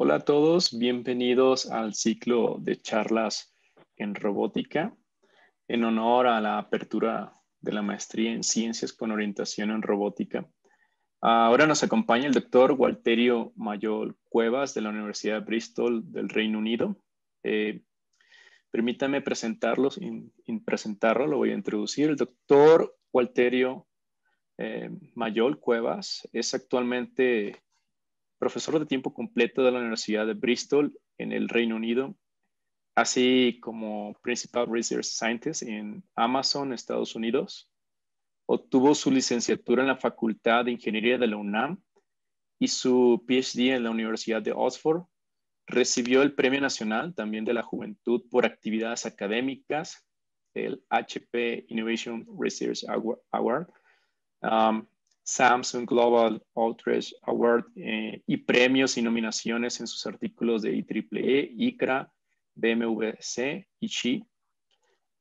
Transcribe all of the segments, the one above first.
Hola a todos, bienvenidos al ciclo de charlas en robótica en honor a la apertura de la maestría en ciencias con orientación en robótica. Ahora nos acompaña el doctor Walterio Mayol Cuevas de la Universidad de Bristol del Reino Unido. Eh, permítame presentarlos, presentarlo, lo voy a introducir. El doctor Walterio eh, Mayol Cuevas es actualmente profesor de tiempo completo de la Universidad de Bristol en el Reino Unido, así como Principal Research Scientist en Amazon, Estados Unidos. Obtuvo su licenciatura en la Facultad de Ingeniería de la UNAM y su PhD en la Universidad de Oxford. Recibió el Premio Nacional también de la Juventud por actividades académicas, el HP Innovation Research Award. Um, Samsung Global Outreach Award eh, y premios y nominaciones en sus artículos de IEEE, ICRA, BMWC y CHI.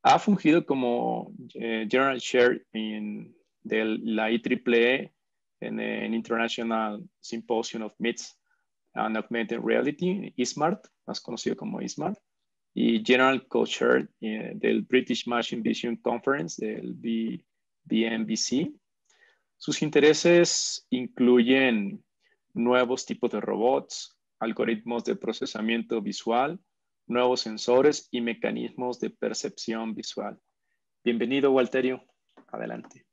Ha fungido como eh, General Chair en de la IEEE e en el International Symposium of Myths and Augmented Reality, ESMART, más conocido como ISMART, y General Co-Chair eh, del British Machine Vision Conference, del B sus intereses incluyen nuevos tipos de robots, algoritmos de procesamiento visual, nuevos sensores y mecanismos de percepción visual. Bienvenido, Walterio. Adelante.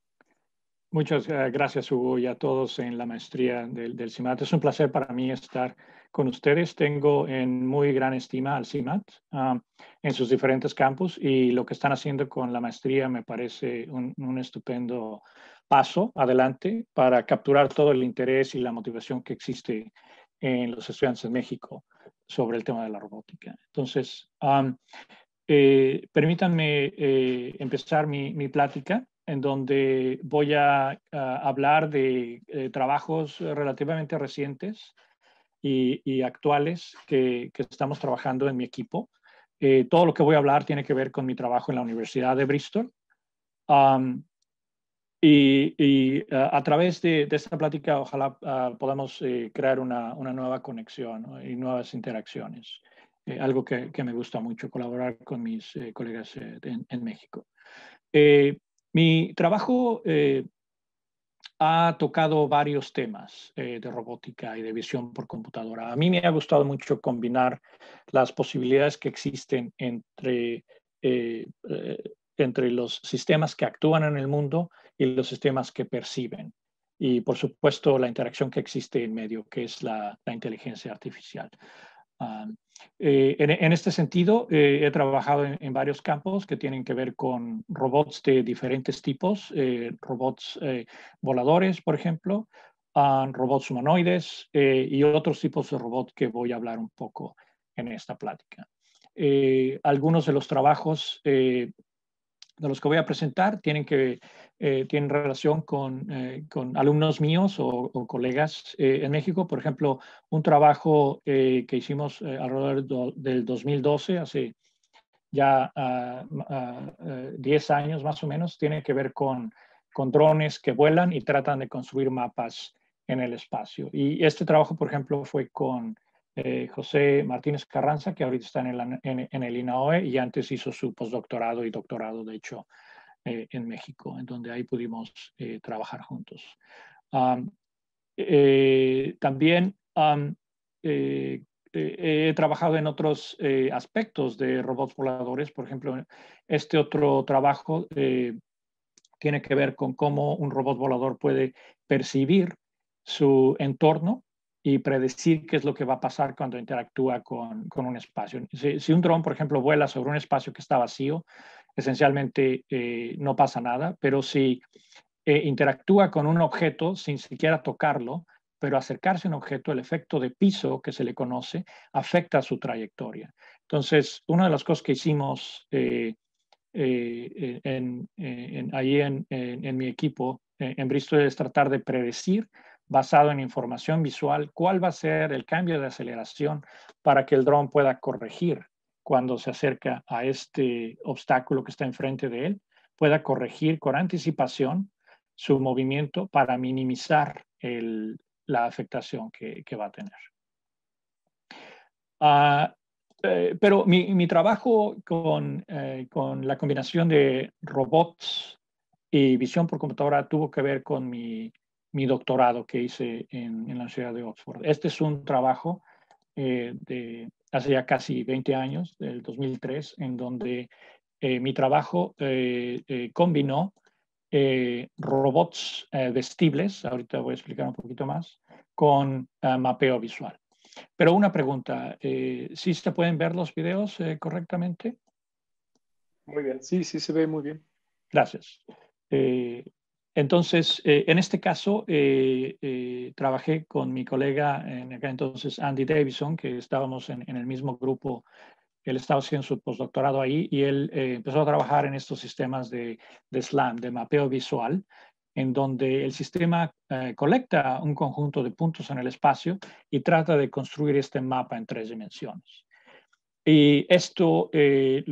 Muchas eh, gracias, Hugo, y a todos en la maestría del, CIMAT. Es un placer para mí estar con ustedes. Tengo en muy gran estima al CIMAT ah, en sus diferentes campos y lo que están haciendo con la maestría me parece un, un estupendo paso adelante para capturar todo el interés y la motivación que existe en los estudiantes en México sobre el tema de la robótica. Entonces, eh, permítanme eh, empezar mi, plática en donde voy a, hablar de eh, trabajos relativamente recientes y, actuales que, estamos trabajando en mi equipo. todo lo que voy a hablar tiene que ver con mi trabajo en la Universidad de Bristol. Y, eh, a través de, esta plática, ojalá ah, podamos eh, crear una, nueva conexión y nuevas interacciones. Eh, algo que, me gusta mucho, colaborar con mis colegas en, en, México. mi trabajo ha tocado varios temas de robótica y de visión por computadora. A mí me ha gustado mucho combinar las posibilidades que existen entre entre los sistemas que actúan en el mundo y los sistemas que perciben. Y por supuesto la interacción que existe en medio, que es la, inteligencia artificial. Eh, en, este sentido, eh, he trabajado en, varios campos que tienen que ver con robots de diferentes tipos, eh, robots voladores, por ejemplo, robots humanoides y otros tipos de robots que voy a hablar un poco en esta plática. algunos de los trabajos de los que voy a presentar tienen, que, eh, tienen relación eh, con, alumnos míos o, colegas eh, en México. Por ejemplo, un trabajo que hicimos alrededor del 2012, hace ya 10 ah, ah, años más o menos, tiene que ver con drones que vuelan y tratan de construir mapas en el espacio. Y este trabajo, por ejemplo, fue con eh, José Martínez Carranza, que ahorita está en el, INAOE y antes hizo su postdoctorado y doctorado, de hecho, eh, en México, en donde ahí pudimos eh, trabajar juntos. también he trabajado en otros aspectos de robots voladores, por ejemplo, este otro trabajo tiene que ver con cómo un robot volador puede percibir su entorno y predecir qué es lo que va a pasar cuando interactúa con, un espacio. Si, un dron, por ejemplo, vuela sobre un espacio que está vacío, esencialmente eh, no pasa nada, pero si eh, interactúa con un objeto sin siquiera tocarlo, pero acercarse a un objeto, el efecto de piso que se le conoce, afecta su trayectoria. Entonces, una de las cosas que hicimos eh, en, ahí en, en, mi equipo en Bristol es tratar de predecir basado en información visual cuál va a ser el cambio de aceleración para que el dron pueda corregir cuando se acerca a este obstáculo que está enfrente de él, pueda corregir con anticipación su movimiento para minimizar la afectación que, va a tener. Ah, eh, pero mi, trabajo eh, con la combinación de robots y visión por computadora tuvo que ver con mi mi doctorado que hice en, la ciudad de Oxford. Este es un trabajo eh, de hace ya casi 20 años, del 2003, en donde eh, mi trabajo eh, combinó robots vestibles, ahorita voy a explicar un poquito más, con mapeo visual. Pero una pregunta, ¿sí se pueden ver los videos correctamente? Muy bien, sí, sí se ve muy bien. Gracias. Entonces, eh, en este caso, eh, eh, trabajé con mi colega en entonces, Andy Davison, que estábamos en, el mismo grupo. Él estaba haciendo su postdoctorado ahí y él empezó a trabajar en estos sistemas de, SLAM, de mapeo visual, en donde el sistema colecta un conjunto de puntos en el espacio y trata de construir este mapa en tres dimensiones. Y esto eh,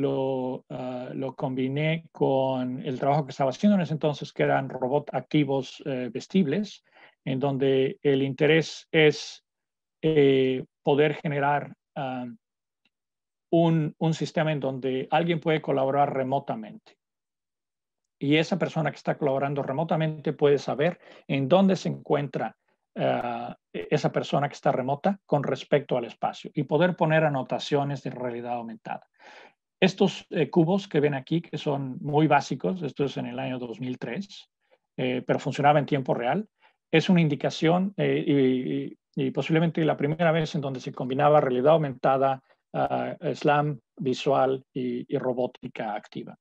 ah, lo, combiné con el trabajo que estaba haciendo en ese entonces, que eran robots activos eh, vestibles, en donde el interés es eh, poder generar ah, un, un, sistema en donde alguien puede colaborar remotamente. Y esa persona que está colaborando remotamente puede saber en dónde se encuentra eh, esa persona que está remota con respecto al espacio y poder poner anotaciones de realidad aumentada. Estos eh, cubos que ven aquí, que son muy básicos, esto es en el año 2003, eh, pero funcionaba en tiempo real, es una indicación y, posiblemente la primera vez en donde se combinaba realidad aumentada, ah, SLAM visual y, robótica activa.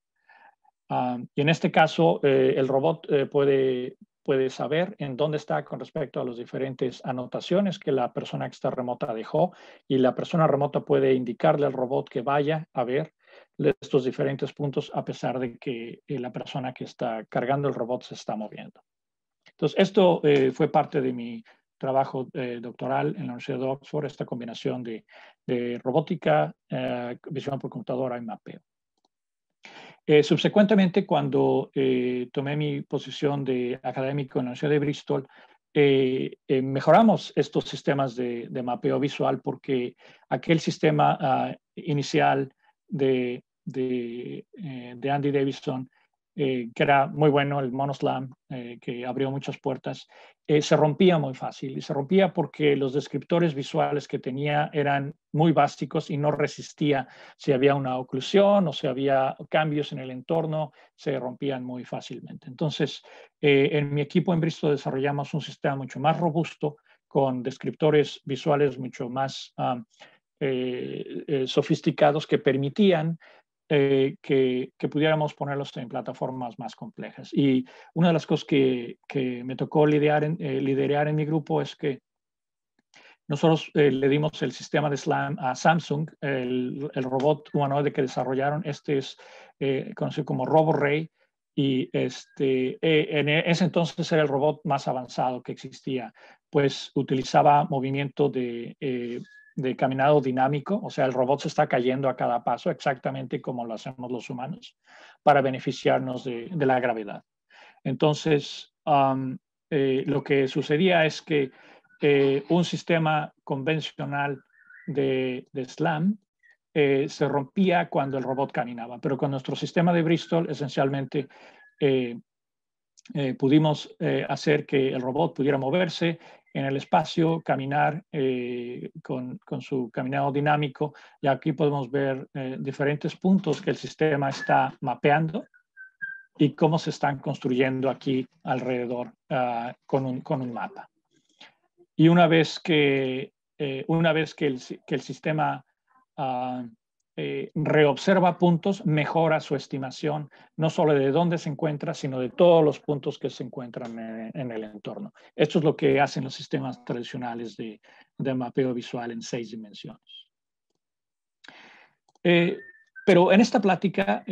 Ah, y en este caso, el robot puede puede saber en dónde está con respecto a las diferentes anotaciones que la persona que está remota dejó y la persona remota puede indicarle al robot que vaya a ver estos diferentes puntos a pesar de que eh, la persona que está cargando el robot se está moviendo. Entonces, esto eh, fue parte de mi trabajo eh, doctoral en la Universidad de Oxford, esta combinación de, robótica, visión por computadora y mapeo. Eh, subsecuentemente, cuando eh, tomé mi posición de académico en la Universidad de Bristol, eh, mejoramos estos sistemas de, mapeo visual porque aquel sistema ah, inicial de, de Andy Davidson eh, que era muy bueno, el monoslam, eh, que abrió muchas puertas, eh, se rompía muy fácil. Y se rompía porque los descriptores visuales que tenía eran muy básicos y no resistía si había una oclusión o si había cambios en el entorno, se rompían muy fácilmente. Entonces, en mi equipo en Bristol desarrollamos un sistema mucho más robusto, con descriptores visuales mucho más ah, sofisticados que permitían eh, que, pudiéramos ponerlos en plataformas más complejas. Y una de las cosas que, me tocó liderar en, eh, en mi grupo es que nosotros eh, le dimos el sistema de SLAM a Samsung, el, robot humanoide que desarrollaron, este es conocido como RoboRay, y este, en e, ese entonces era el robot más avanzado que existía, pues utilizaba movimiento de de caminado dinámico, o sea, el robot se está cayendo a cada paso, exactamente como lo hacemos los humanos, para beneficiarnos de, la gravedad. Entonces, eh, lo que sucedía es que eh, un sistema convencional de, SLAM eh, se rompía cuando el robot caminaba, pero con nuestro sistema de Bristol esencialmente pudimos hacer que el robot pudiera moverse en el espacio, caminar eh, con, con, su caminado dinámico. Y aquí podemos ver eh, diferentes puntos que el sistema está mapeando y cómo se están construyendo aquí alrededor ah, con, un, con, un, mapa. Y una vez que, eh, una vez que, el, que el sistema ah, eh, reobserva puntos, mejora su estimación, no solo de dónde se encuentra, sino de todos los puntos que se encuentran eh, en, el entorno. Esto es lo que hacen los sistemas tradicionales de, mapeo visual en seis dimensiones. Eh, pero en esta plática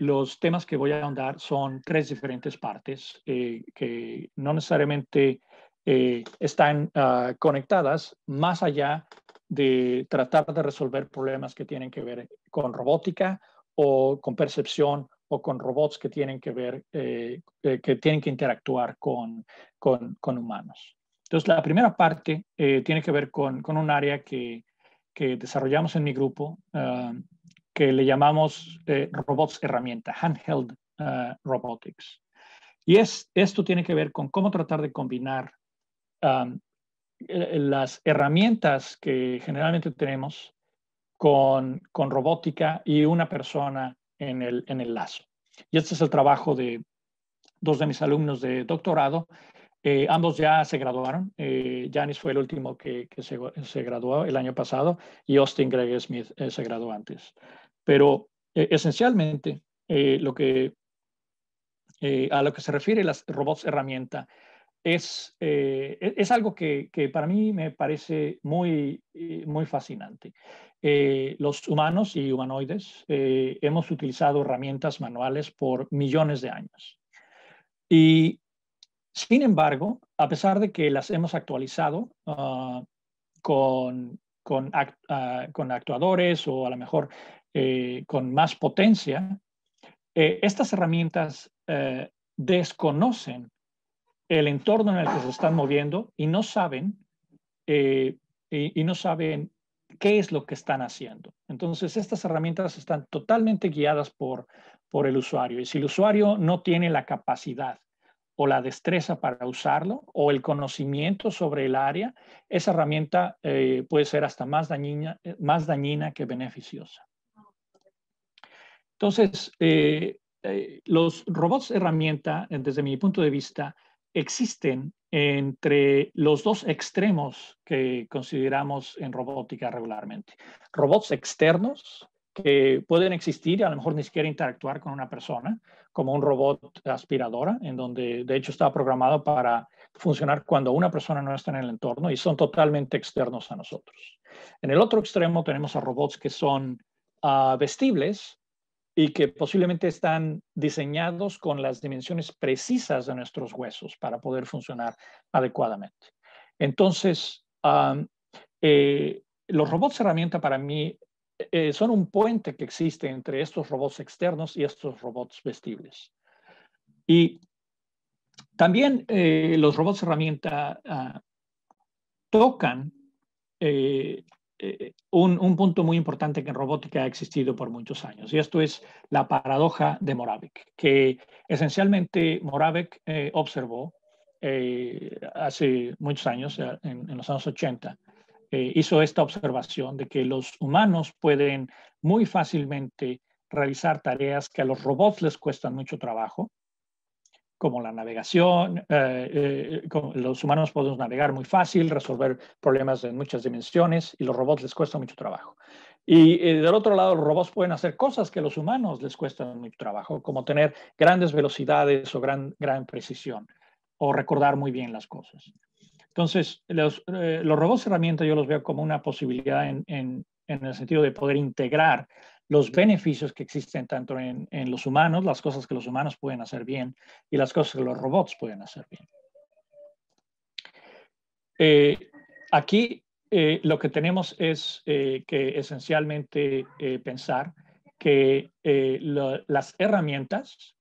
los temas que voy a ahondar son tres diferentes partes que no necesariamente están ah, conectadas más allá de tratar de resolver problemas que tienen que ver con robótica o con percepción o con robots que tienen que ver, eh, eh, que tienen que interactuar con, con, con, humanos. Entonces, la primera parte eh, tiene que ver con, con un área que, que, desarrollamos en mi grupo, que le llamamos robots herramienta, handheld robotics. Y es, esto tiene que ver con cómo tratar de combinar eh, las herramientas que generalmente tenemos con, robótica y una persona en el, lazo. Y este es el trabajo de dos de mis alumnos de doctorado. Eh, ambos ya se graduaron. Eh, Janis fue el último que, se, graduó el año pasado y Austin Greg Smith eh, se graduó antes. Pero esencialmente lo que, a lo que se refiere las robots herramienta es, eh, e-, es algo que, para mí me parece muy, eh, muy fascinante. Eh, los humanos y humanoides hemos utilizado herramientas manuales por millones de años. Y sin embargo, a pesar de que las hemos actualizado ah, con, ah, con, actuadores o a lo mejor con más potencia, estas herramientas desconocen el entorno en el que se están moviendo y no saben, eh, y, no saben qué es lo que están haciendo. Entonces, estas herramientas están totalmente guiadas por, por el usuario. Y si el usuario no tiene la capacidad o la destreza para usarlo o el conocimiento sobre el área, esa herramienta eh, puede ser hasta más dañina, más dañina que beneficiosa. Entonces, eh, los robots herramienta, desde mi punto de vista, existen entre los dos extremos que consideramos en robótica regularmente. Robots externos que pueden existir y a lo mejor ni siquiera interactuar con una persona, como un robot aspiradora, en donde de hecho está programado para funcionar cuando una persona no está en el entorno y son totalmente externos a nosotros. En el otro extremo tenemos a robots que son ah, vestibles, y que posiblemente están diseñados con las dimensiones precisas de nuestros huesos para poder funcionar adecuadamente. Entonces, eh, los robots herramienta para mí eh, son un puente que existe entre estos robots externos y estos robots vestibles. Y también eh, los robots herramienta ah, tocan eh, un, punto muy importante que en robótica ha existido por muchos años, y esto es la paradoja de Moravec, que esencialmente Moravec eh, observó eh, hace muchos años, en, en los años 80, hizo esta observación de que los humanos pueden muy fácilmente realizar tareas que a los robots les cuestan mucho trabajo, como la navegación, eh, eh, los humanos podemos navegar muy fácil, resolver problemas en muchas dimensiones y los robots les cuesta mucho trabajo. Y eh, del otro lado, los robots pueden hacer cosas que a los humanos les cuestan mucho trabajo, como tener grandes velocidades o gran, gran precisión, o recordar muy bien las cosas. Entonces, los, los robots herramientas yo los veo como una posibilidad en, en, en el sentido de poder integrar los beneficios que existen tanto en, los humanos, las cosas que los humanos pueden hacer bien y las cosas que los robots pueden hacer bien. Eh, aquí eh, lo que tenemos es eh, que esencialmente pensar que las herramientas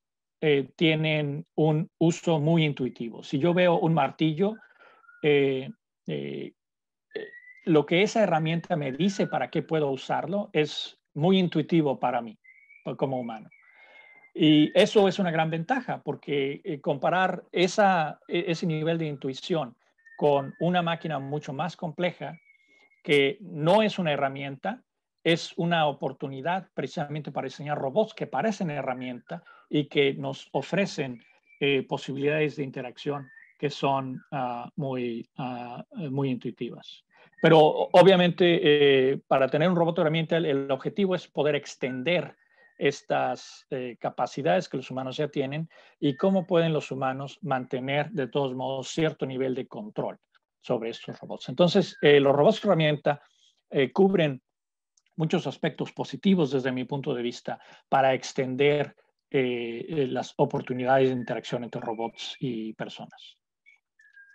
tienen un uso muy intuitivo. Si yo veo un martillo, lo que esa herramienta me dice para qué puedo usarlo es muy intuitivo para mí pues, como humano. Y eso es una gran ventaja porque eh, comparar e, ese nivel de intuición con una máquina mucho más compleja que no es una herramienta, es una oportunidad precisamente para diseñar robots que parecen herramientas y que nos ofrecen eh, posibilidades de interacción que son ah, muy, ah, muy intuitivas. Pero obviamente eh, para tener un robot herramienta el, objetivo es poder extender estas eh, capacidades que los humanos ya tienen y cómo pueden los humanos mantener de todos modos cierto nivel de control sobre estos robots. Entonces, eh, los robots herramienta cubren muchos aspectos positivos desde mi punto de vista para extender las oportunidades de interacción entre robots y personas.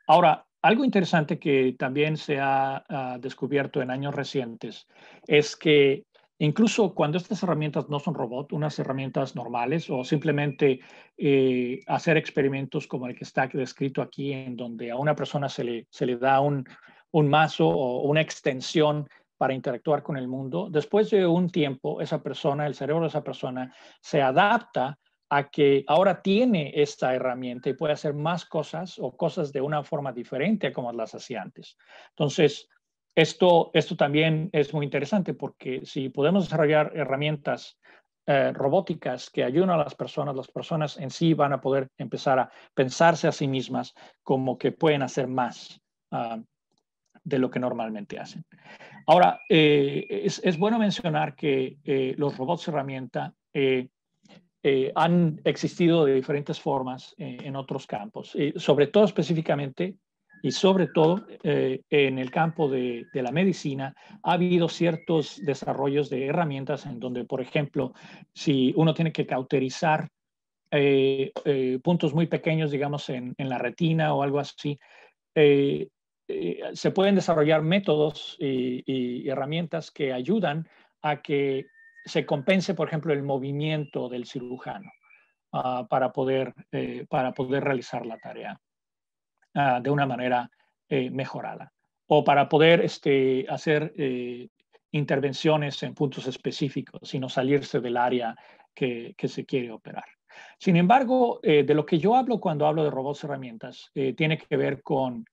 Ahora, algo interesante que también se ha ah, descubierto en años recientes es que incluso cuando estas herramientas no son robot, unas herramientas normales o simplemente eh, hacer experimentos como el que está descrito aquí, en donde a una persona se le, da un, un mazo o una extensión para interactuar con el mundo, después de un tiempo esa persona, el cerebro de esa persona, se adapta a que ahora tiene esta herramienta y puede hacer más cosas o cosas de una forma diferente a como las hacía antes. Entonces, esto, esto también es muy interesante porque si podemos desarrollar herramientas eh, robóticas que ayuden a las personas, las personas en sí van a poder empezar a pensarse a sí mismas como que pueden hacer más ah, de lo que normalmente hacen. Ahora, eh, es, bueno mencionar que eh, los robots herramienta eh, han existido de diferentes formas eh, en otros campos, sobre todo específicamente y sobre todo eh, en el campo de, la medicina ha habido ciertos desarrollos de herramientas en donde, por ejemplo, si uno tiene que cauterizar puntos muy pequeños, digamos, en, la retina o algo así, se pueden desarrollar métodos y, y herramientas que ayudan a que se compense, por ejemplo, el movimiento del cirujano ah, para, poder, eh, para poder realizar la tarea ah, de una manera eh, mejorada o para poder este, hacer eh, intervenciones en puntos específicos, sino salirse del área que, que se quiere operar. Sin embargo, de lo que yo hablo cuando hablo de robots herramientas, tiene que ver con,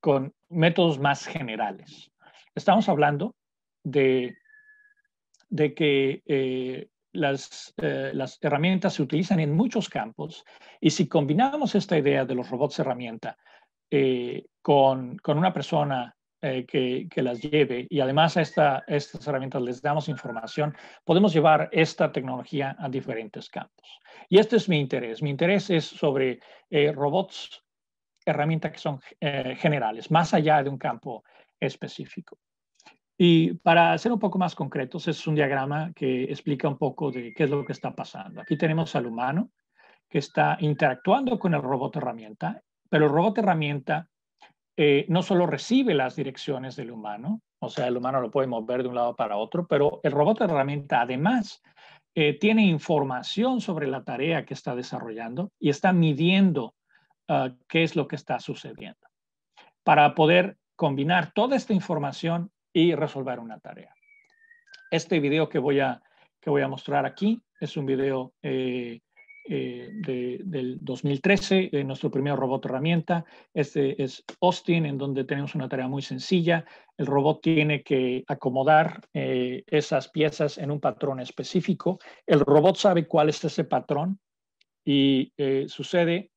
con métodos más generales. Estamos hablando de de que eh, eh, las, herramientas se utilizan en muchos campos y si combinamos esta idea de los robots herramienta eh, con, una persona que, las lleve y además a, estas herramientas les damos información, podemos llevar esta tecnología a diferentes campos. Y este es mi interés. Mi interés es sobre robots herramientas que son generales, más allá de un campo específico. Y para ser un poco más concretos, es un diagrama que explica un poco de qué es lo que está pasando. Aquí tenemos al humano que está interactuando con el robot herramienta, pero el robot herramienta eh, no solo recibe las direcciones del humano, o sea, el humano lo puede mover de un lado para otro, pero el robot herramienta además eh, tiene información sobre la tarea que está desarrollando y está midiendo ah, qué es lo que está sucediendo. Para poder combinar toda esta información y resolver una tarea. Este video que voy a, que voy a mostrar aquí es un video eh, eh, de, del 2013, de nuestro primer robot herramienta. Este es Austin, en donde tenemos una tarea muy sencilla. El robot tiene que acomodar eh, esas piezas en un patrón específico. El robot sabe cuál es ese patrón y sucede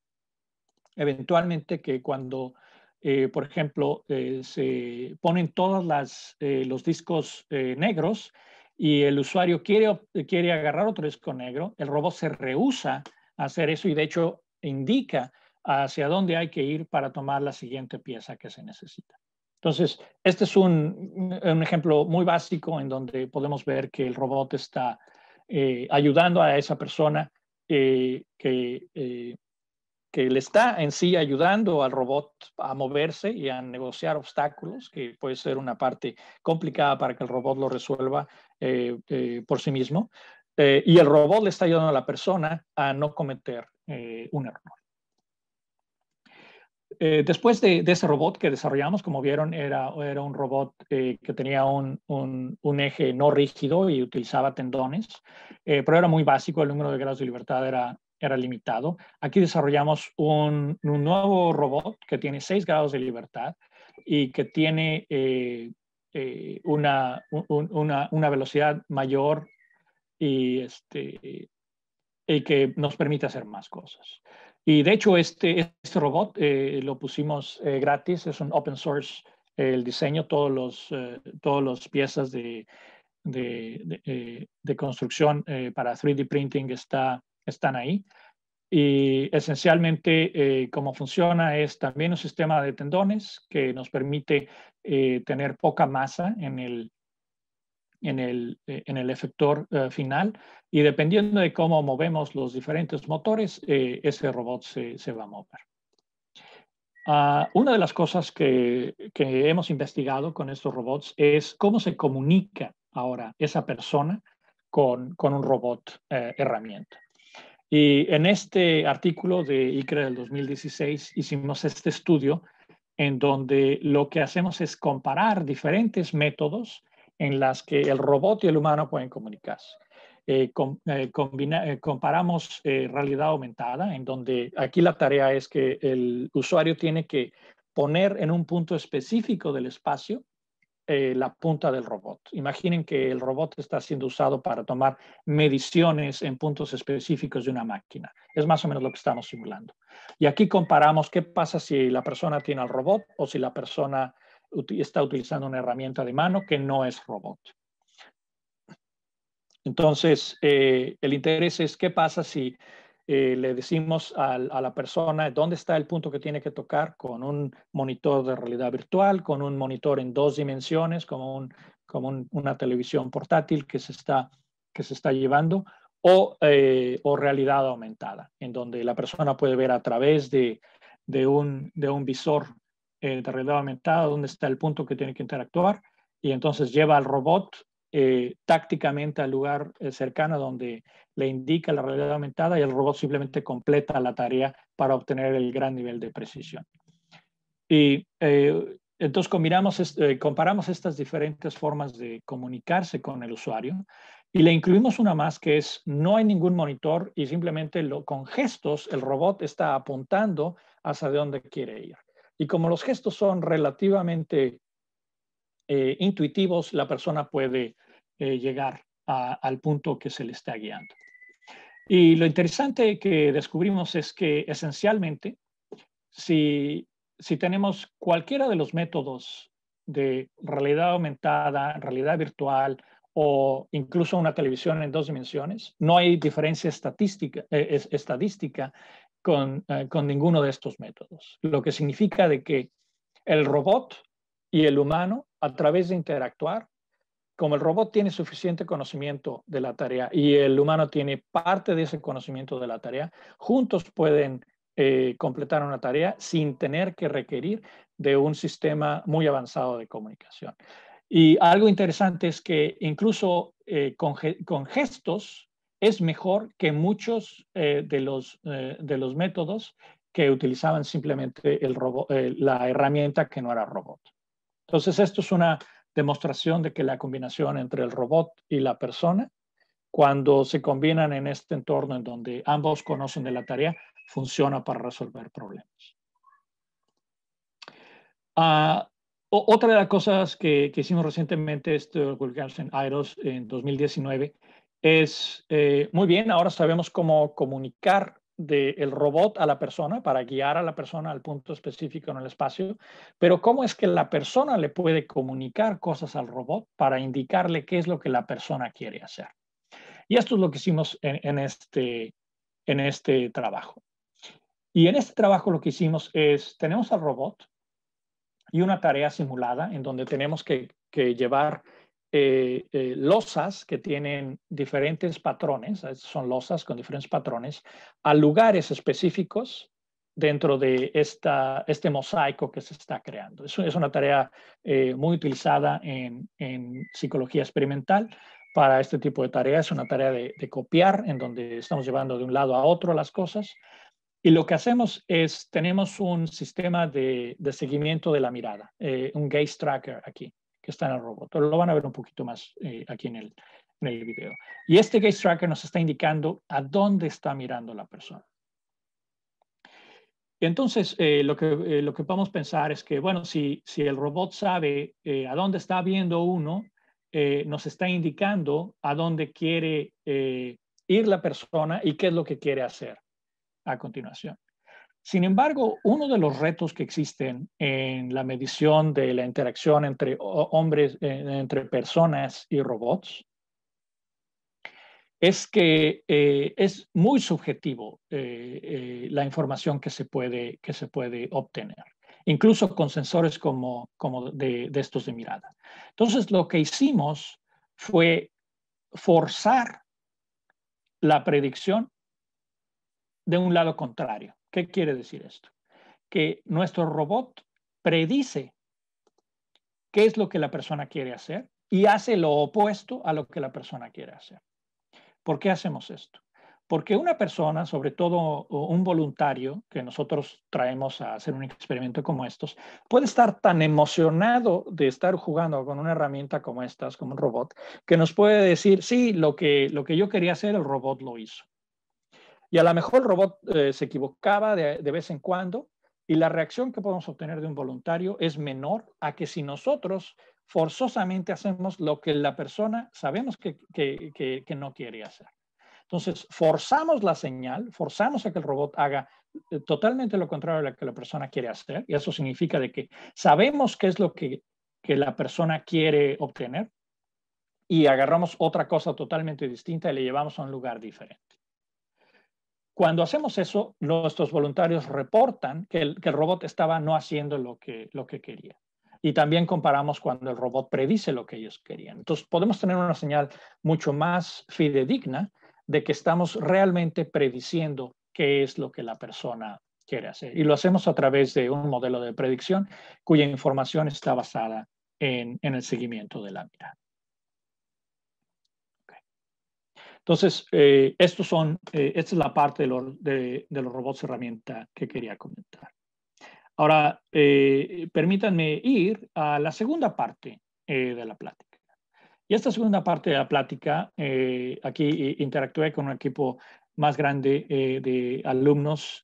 eventualmente que cuando eh, por ejemplo, eh, se ponen todos eh, los discos negros y el usuario quiere, quiere agarrar otro disco negro, el robot se rehúsa a hacer eso y de hecho indica hacia dónde hay que ir para tomar la siguiente pieza que se necesita. Entonces, este es un, un ejemplo muy básico en donde podemos ver que el robot está ayudando a esa persona que que le está en sí ayudando al robot a moverse y a negociar obstáculos, que puede ser una parte complicada para que el robot lo resuelva eh, eh, por sí mismo. Eh, y el robot le está ayudando a la persona a no cometer un error. después de, ese robot que desarrollamos, como vieron, era, era un robot que tenía un, un, eje no rígido y utilizaba tendones, pero era muy básico, el número de grados de libertad era era limitado. Aquí desarrollamos un, un nuevo robot que tiene 6 grados de libertad y que tiene eh, eh, una, una, una, velocidad mayor y, este, y que nos permite hacer más cosas. Y de hecho, este, este robot eh, lo pusimos gratis, es un open source, el diseño, todos los, todos los piezas de, de, de construcción para 3D printing está están ahí. Y esencialmente, eh, cómo funciona es también un sistema de tendones que nos permite eh, tener poca masa en el, en el, eh, en el efector eh, final. Y dependiendo de cómo movemos los diferentes motores, ese robot se, se, va a mover. Ah, una de las cosas que, que hemos investigado con estos robots es cómo se comunica ahora esa persona con, con un robot herramienta. Y en este artículo de ICRE del 2016 hicimos este estudio en donde lo que hacemos es comparar diferentes métodos en las que el robot y el humano pueden comunicarse. Eh, eh, eh, comparamos realidad aumentada, en donde aquí la tarea es que el usuario tiene que poner en un punto específico del espacio eh, la punta del robot. Imaginen que el robot está siendo usado para tomar mediciones en puntos específicos de una máquina. Es más o menos lo que estamos simulando. Y aquí comparamos qué pasa si la persona tiene al robot o si la persona está utilizando una herramienta de mano que no es robot. Entonces, eh, el interés es qué pasa si eh, le decimos a, la persona dónde está el punto que tiene que tocar con un monitor de realidad virtual, con un monitor en dos dimensiones, como, como una televisión portátil que se está, que se está llevando, o, eh, o, realidad aumentada, en donde la persona puede ver a través de, de, un, visor eh, de realidad aumentada dónde está el punto que tiene que interactuar y entonces lleva al robot eh, tácticamente al lugar eh, cercano donde le indica la realidad aumentada y el robot simplemente completa la tarea para obtener el gran nivel de precisión. Y eh, entonces comparamos estas diferentes formas de comunicarse con el usuario y le incluimos una más que es no hay ningún monitor y simplemente con gestos el robot está apuntando hacia dónde quiere ir. Y como los gestos son relativamente eh, intuitivos, la persona puede eh, llegar al punto que se le está guiando. Y lo interesante que descubrimos es que esencialmente, si, tenemos cualquiera de los métodos de realidad aumentada, realidad virtual o incluso una televisión en dos dimensiones, no hay diferencia estadística, eh, estadística con, con ninguno de estos métodos, lo que significa de que el robot y el humano a través de interactuar, como el robot tiene suficiente conocimiento de la tarea y el humano tiene parte de ese conocimiento de la tarea, juntos pueden eh, completar una tarea sin tener que requerir de un sistema muy avanzado de comunicación. Y algo interesante es que incluso eh, con, gestos es mejor que muchos eh, de, los, de los métodos que utilizaban simplemente el robot, la herramienta que no era robot. Entonces, esto es una demostración de que la combinación entre el robot y la persona, cuando se combinan en este entorno en donde ambos conocen de la tarea, funciona para resolver problemas. Ah, otra de las cosas que, hicimos recientemente, esto en Iros en 2019, es eh, muy bien, ahora sabemos cómo comunicar del robot a la persona para guiar a la persona al punto específico en el espacio, pero cómo es que la persona le puede comunicar cosas al robot para indicarle qué es lo que la persona quiere hacer. Y esto es lo que hicimos en, este, en este trabajo. Y en este trabajo lo que hicimos es, tenemos al robot y una tarea simulada en donde tenemos que, que llevar eh, eh, losas que tienen diferentes patrones, son losas con diferentes patrones, a lugares específicos dentro de esta, este mosaico que se está creando. Es, una tarea eh, muy utilizada en, psicología experimental para este tipo de tareas, es una tarea de, copiar, en donde estamos llevando de un lado a otro las cosas. Y lo que hacemos es, tenemos un sistema de, seguimiento de la mirada, un gaze tracker aquí está en el robot. Lo van a ver un poquito más eh, aquí en el, en video. Y este gaze tracker nos está indicando a dónde está mirando la persona. Entonces, eh, lo, que, eh, lo que podemos pensar es que, bueno, si, si el robot sabe a dónde está viendo uno, nos está indicando a dónde quiere ir la persona y qué es lo que quiere hacer a continuación. Sin embargo, uno de los retos que existen en la medición de la interacción entre hombres, eh, entre personas y robots, es que eh, es muy subjetivo eh, la información que se puede, que se puede obtener, incluso con sensores como, como de, estos de mirada. Entonces, lo que hicimos fue forzar la predicción de un lado contrario. ¿Qué quiere decir esto? Que nuestro robot predice qué es lo que la persona quiere hacer y hace lo opuesto a lo que la persona quiere hacer. ¿Por qué hacemos esto? Porque una persona, sobre todo un voluntario que nosotros traemos a hacer un experimento como estos, puede estar tan emocionado de estar jugando con una herramienta como estas, como un robot, que nos puede decir, sí, lo que, lo que yo quería hacer, el robot lo hizo. Y a lo mejor el robot eh, se equivocaba de, vez en cuando y la reacción que podemos obtener de un voluntario es menor a que si nosotros forzosamente hacemos lo que la persona sabemos que, no quiere hacer. Entonces, forzamos la señal, forzamos a que el robot haga eh, totalmente lo contrario a lo que la persona quiere hacer, y eso significa de que sabemos qué es lo que, que la persona quiere obtener, y agarramos otra cosa totalmente distinta y le llevamos a un lugar diferente. Cuando hacemos eso, nuestros voluntarios reportan que el, robot estaba no haciendo lo que, lo que quería y también comparamos cuando el robot predice lo que ellos querían. Entonces podemos tener una señal mucho más fidedigna de que estamos realmente prediciendo qué es lo que la persona quiere hacer. Y lo hacemos a través de un modelo de predicción cuya información está basada en el seguimiento de la mirada. Entonces, eh, estos son, eh, esta es la parte de, de, los robots herramienta que quería comentar. Ahora, eh, permítanme ir a la segunda parte de la plática. Y esta segunda parte de la plática, aquí interactué con un equipo más grande de alumnos,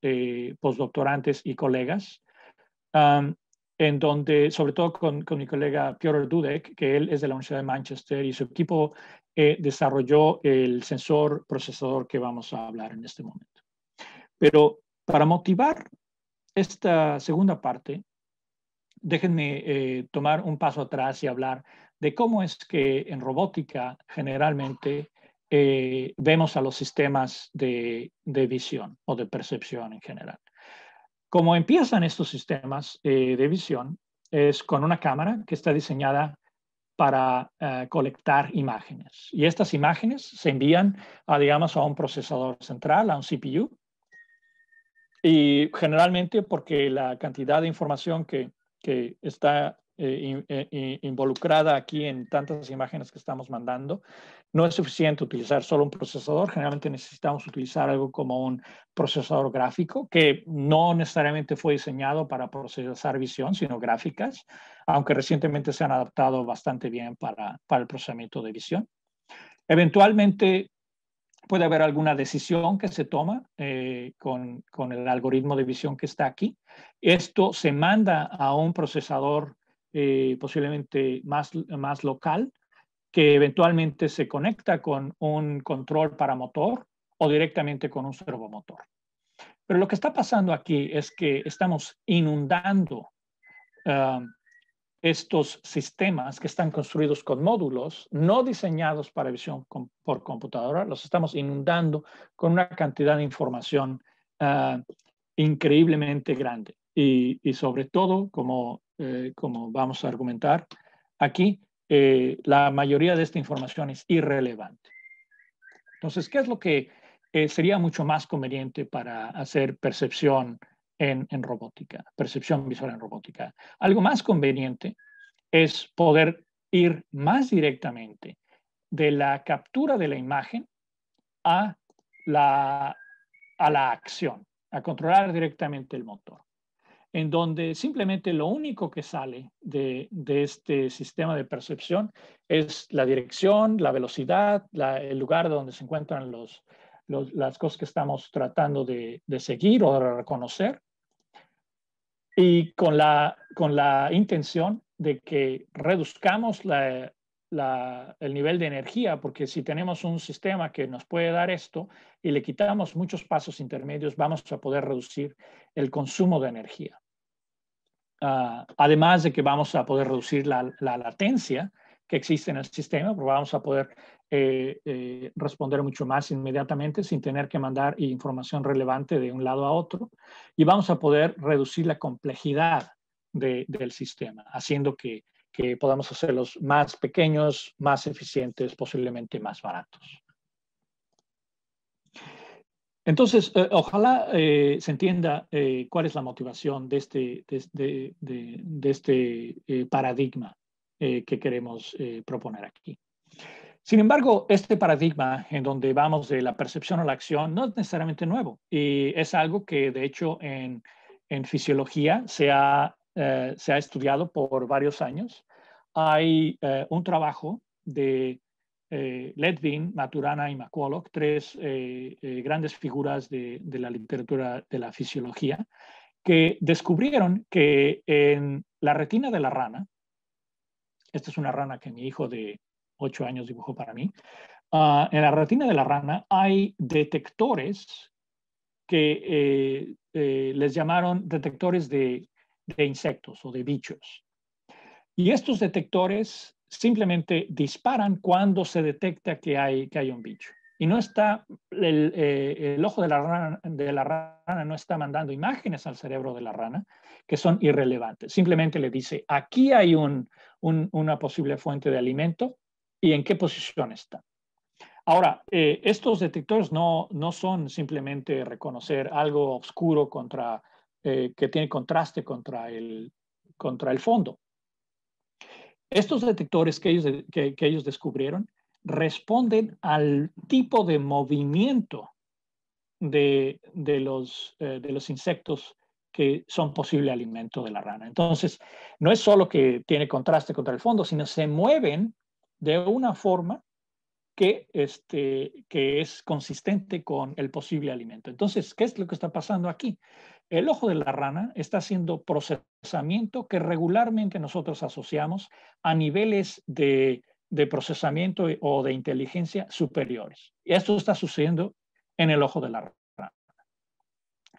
postdoctorantes y colegas, en donde, sobre todo con, con mi colega Piotr Dudek, que él es de la Universidad de Manchester y su equipo eh, desarrolló el sensor procesador que vamos a hablar en este momento. Pero para motivar esta segunda parte, déjenme eh, tomar un paso atrás y hablar de cómo es que en robótica generalmente eh, vemos a los sistemas de, visión o de percepción en general. Como empiezan estos sistemas de visión es con una cámara que está diseñada para eh, colectar imágenes. Y estas imágenes se envían, a, digamos, a un procesador central, a un CPU. Y generalmente porque la cantidad de información que, que está eh, eh, involucrada aquí en tantas imágenes que estamos mandando. No es suficiente utilizar solo un procesador, generalmente necesitamos utilizar algo como un procesador gráfico, que no necesariamente fue diseñado para procesar visión, sino gráficas, aunque recientemente se han adaptado bastante bien para, el procesamiento de visión. Eventualmente puede haber alguna decisión que se toma eh, con, con, el algoritmo de visión que está aquí. Esto se manda a un procesador eh, posiblemente más, más local, que eventualmente se conecta con un control para motor o directamente con un servomotor. Pero lo que está pasando aquí es que estamos inundando um, estos sistemas que están construidos con módulos no diseñados para visión por computadora, los estamos inundando con una cantidad de información uh, increíblemente grande. Y, y, sobre todo, como eh, como vamos a argumentar aquí, eh, la mayoría de esta información es irrelevante. Entonces, ¿qué es lo que eh, sería mucho más conveniente para hacer percepción en, en robótica, percepción visual en robótica? Algo más conveniente es poder ir más directamente de la captura de la imagen a la, a la acción, a controlar directamente el motor en donde simplemente lo único que sale de, este sistema de percepción es la dirección, la velocidad, el lugar donde se encuentran las cosas que estamos tratando de, seguir o de reconocer, y con la, con la intención de que reduzcamos el nivel de energía, porque si tenemos un sistema que nos puede dar esto y le quitamos muchos pasos intermedios, vamos a poder reducir el consumo de energía. Ah, además de que vamos a poder reducir la, latencia que existe en el sistema, pues vamos a poder eh, eh, responder mucho más inmediatamente sin tener que mandar información relevante de un lado a otro y vamos a poder reducir la complejidad del sistema, haciendo que podamos hacerlos más pequeños, más eficientes, posiblemente más baratos. Entonces, eh, ojalá eh, se entienda eh, cuál es la motivación de este, de, este paradigma que queremos proponer aquí. Sin embargo, este paradigma en donde vamos de la percepción a la acción no es necesariamente nuevo y es algo que de hecho en, en fisiología se ha, se ha estudiado por varios años. Hay un trabajo de eh, Ledvin, Maturana y McCulloch, tres eh, eh, grandes figuras de, la literatura de la fisiología, que descubrieron que en la retina de la rana, esta es una rana que mi hijo de ocho años dibujó para mí, ah, en la retina de la rana hay detectores que eh, les llamaron detectores de insectos o de bichos. Y estos detectores simplemente disparan cuando se detecta que hay, que hay un bicho. Y no está, el, eh, ojo de la, rana, no está mandando imágenes al cerebro de la rana que son irrelevantes. Simplemente le dice, aquí hay una posible fuente de alimento y en qué posición está. Ahora, eh, estos detectores no, son simplemente reconocer algo oscuro contra, eh, que tiene contraste contra contra el fondo. Estos detectores que ellos, descubrieron responden al tipo de movimiento eh, de, los, insectos que son posible alimento de la rana. Entonces, no es solo que tiene contraste contra el fondo, sino se mueven de una forma que este, es consistente con el posible alimento. Entonces, ¿qué es lo que está pasando aquí? El ojo de la rana está haciendo procesamiento que regularmente nosotros asociamos a niveles de, procesamiento o de inteligencia superiores. Y esto está sucediendo en el ojo de la rana.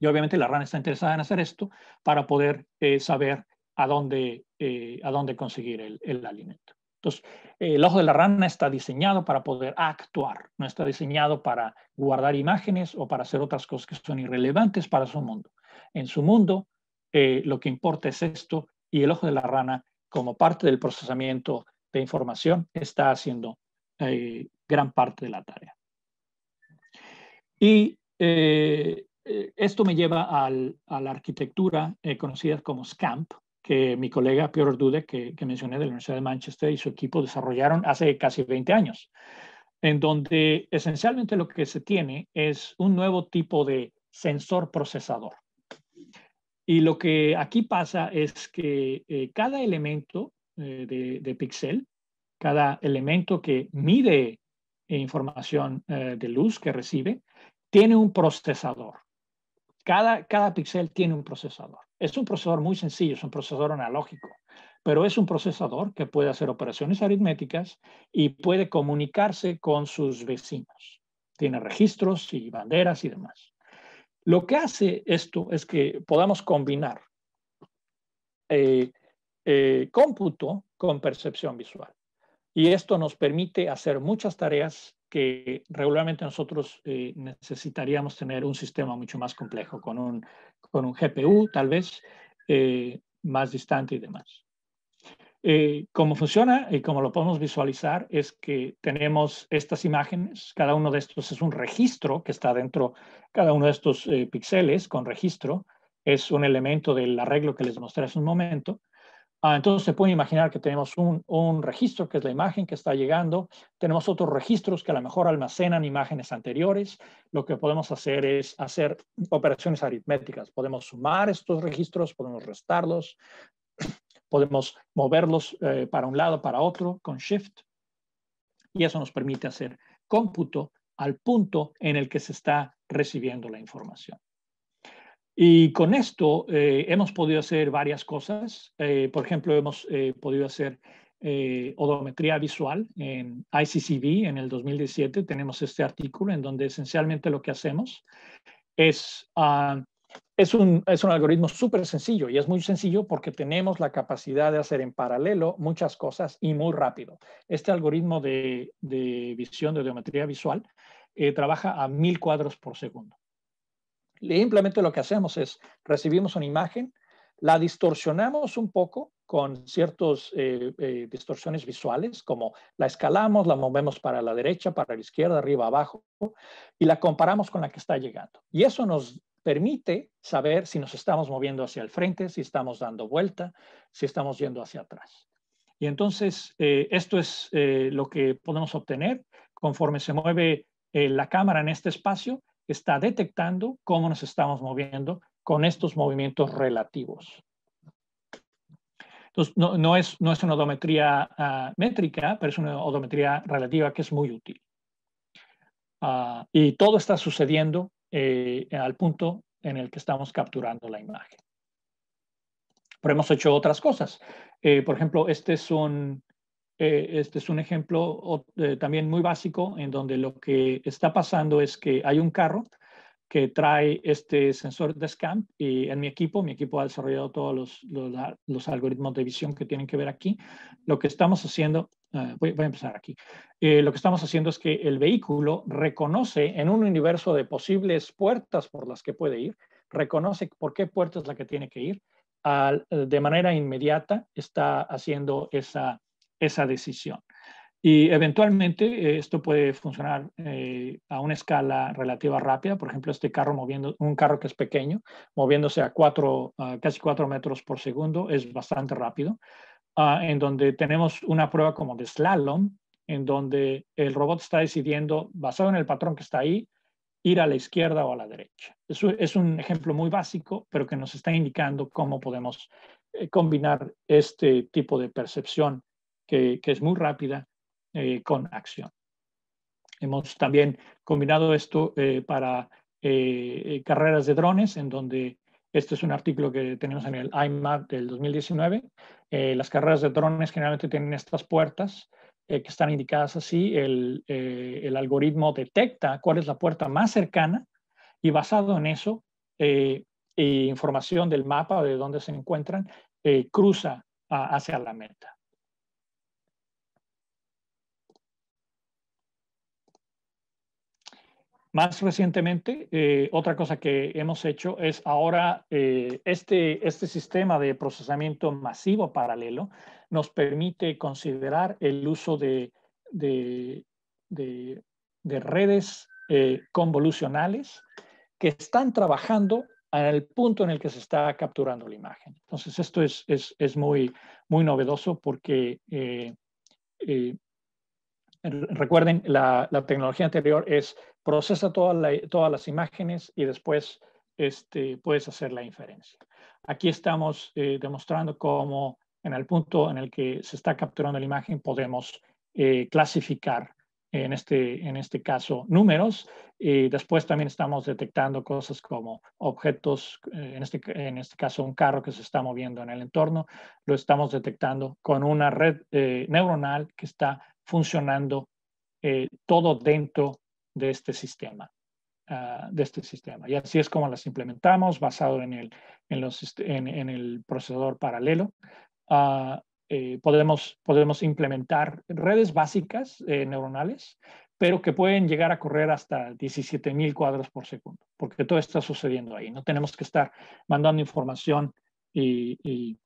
Y obviamente la rana está interesada en hacer esto para poder eh, saber a dónde, eh, a dónde conseguir el alimento. Entonces, el ojo de la rana está diseñado para poder actuar, no está diseñado para guardar imágenes o para hacer otras cosas que son irrelevantes para su mundo. En su mundo, eh, lo que importa es esto y el ojo de la rana, como parte del procesamiento de información, está haciendo eh, gran parte de la tarea. Y eh, esto me lleva al, a la arquitectura conocida como SCAMP, que mi colega Piotr Dude, que, que mencioné de la Universidad de Manchester y su equipo desarrollaron hace casi 20 años, en donde esencialmente lo que se tiene es un nuevo tipo de sensor procesador. Y lo que aquí pasa es que eh, cada elemento eh, de, pixel, cada elemento que mide información eh, de luz que recibe, tiene un procesador. Cada, cada pixel tiene un procesador. Es un procesador muy sencillo, es un procesador analógico, pero es un procesador que puede hacer operaciones aritméticas y puede comunicarse con sus vecinos. Tiene registros y banderas y demás. Lo que hace esto es que podamos combinar eh, eh, cómputo con percepción visual. Y esto nos permite hacer muchas tareas que regularmente nosotros eh, necesitaríamos tener un sistema mucho más complejo, con un, con un GPU tal vez más distante y demás. Eh, cómo funciona y cómo lo podemos visualizar es que tenemos estas imágenes, cada uno de estos es un registro que está dentro, cada uno de estos eh, píxeles con registro es un elemento del arreglo que les mostré hace un momento. Ah, entonces se puede imaginar que tenemos un, un registro que es la imagen que está llegando, tenemos otros registros que a lo mejor almacenan imágenes anteriores, lo que podemos hacer es hacer operaciones aritméticas, podemos sumar estos registros, podemos restarlos, podemos moverlos eh, para un lado, para otro, con Shift. Y eso nos permite hacer cómputo al punto en el que se está recibiendo la información. Y con esto eh, hemos podido hacer varias cosas. Eh, por ejemplo, hemos podido hacer odometría visual en ICCV en el 2017. Tenemos este artículo en donde esencialmente lo que hacemos es ah, es un, algoritmo súper sencillo y es muy sencillo porque tenemos la capacidad de hacer en paralelo muchas cosas y muy rápido. Este algoritmo de, visión de geometría visual eh, trabaja a mil cuadros por segundo. Simplemente lo que hacemos es recibimos una imagen, la distorsionamos un poco con ciertas eh, eh, distorsiones visuales, como la escalamos, la movemos para la derecha, para la izquierda, arriba, abajo, y la comparamos con la que está llegando. Y eso nos permite saber si nos estamos moviendo hacia el frente, si estamos dando vuelta, si estamos yendo hacia atrás. Y entonces, eh, esto es eh, lo que podemos obtener conforme se mueve eh, la cámara en este espacio, está detectando cómo nos estamos moviendo con estos movimientos relativos. Entonces, no, es, no es, una odometría ah, métrica, pero es una odometría relativa que es muy útil. Ah, y todo está sucediendo eh, al punto en el que estamos capturando la imagen. Pero hemos hecho otras cosas. Eh, por ejemplo, este es un, eh, este ejemplo también muy básico en donde lo que está pasando es que hay un carro que trae este sensor de scan y en mi equipo, mi equipo ha desarrollado todos los, los, algoritmos de visión que tienen que ver aquí. Lo que estamos haciendo Ah, voy, a empezar aquí. Eh, lo que estamos haciendo es que el vehículo reconoce en un universo de posibles puertas por las que puede ir, reconoce por qué puerta es la que tiene que ir, eh, de manera inmediata está haciendo esa, decisión. Y eventualmente eh, esto puede funcionar a una escala relativa rápida. Por ejemplo, este carro moviendo, un carro que es pequeño, moviéndose a cuatro, casi 4 metros por segundo, es bastante rápido. Ah, en donde tenemos una prueba como de slalom, en donde el robot está decidiendo, basado en el patrón que está ahí, ir a la izquierda o a la derecha. Eso es un ejemplo muy básico, pero que nos está indicando cómo podemos eh, combinar este tipo de percepción, que, es muy rápida, eh, con acción. Hemos también combinado esto eh, para carreras de drones, en donde este es un artículo que tenemos en el IMAP del 2019. Eh, las carreras de drones generalmente tienen estas puertas eh, que están indicadas así. Eh, el, algoritmo detecta cuál es la puerta más cercana y basado en eso, información del mapa de dónde se encuentran, cruza ah, hacia la meta. Más recientemente, eh, otra cosa que hemos hecho es ahora eh, este, este sistema de procesamiento masivo paralelo nos permite considerar el uso de, de, redes eh, convolucionales que están trabajando el punto en el que se está capturando la imagen. Entonces, esto es, muy, muy novedoso porque Recuerden, la, tecnología anterior es procesa todas las imágenes y después este, puedes hacer la inferencia. Aquí estamos eh, demostrando cómo en el punto en el que se está capturando la imagen podemos eh, clasificar en este, en este caso números y después también estamos detectando cosas como objetos, eh, en este, en este caso un carro que se está moviendo en el entorno, lo estamos detectando con una red neuronal que está funcionando eh, todo dentro de este sistema. Ah, de este sistema. Y así es como las implementamos basado en el, en los, en, el procesador paralelo. Ah, eh, podemos, podemos implementar redes básicas eh, neuronales, pero que pueden llegar a correr hasta 17.000 cuadros por segundo, porque todo está sucediendo ahí. No tenemos que estar mandando información y,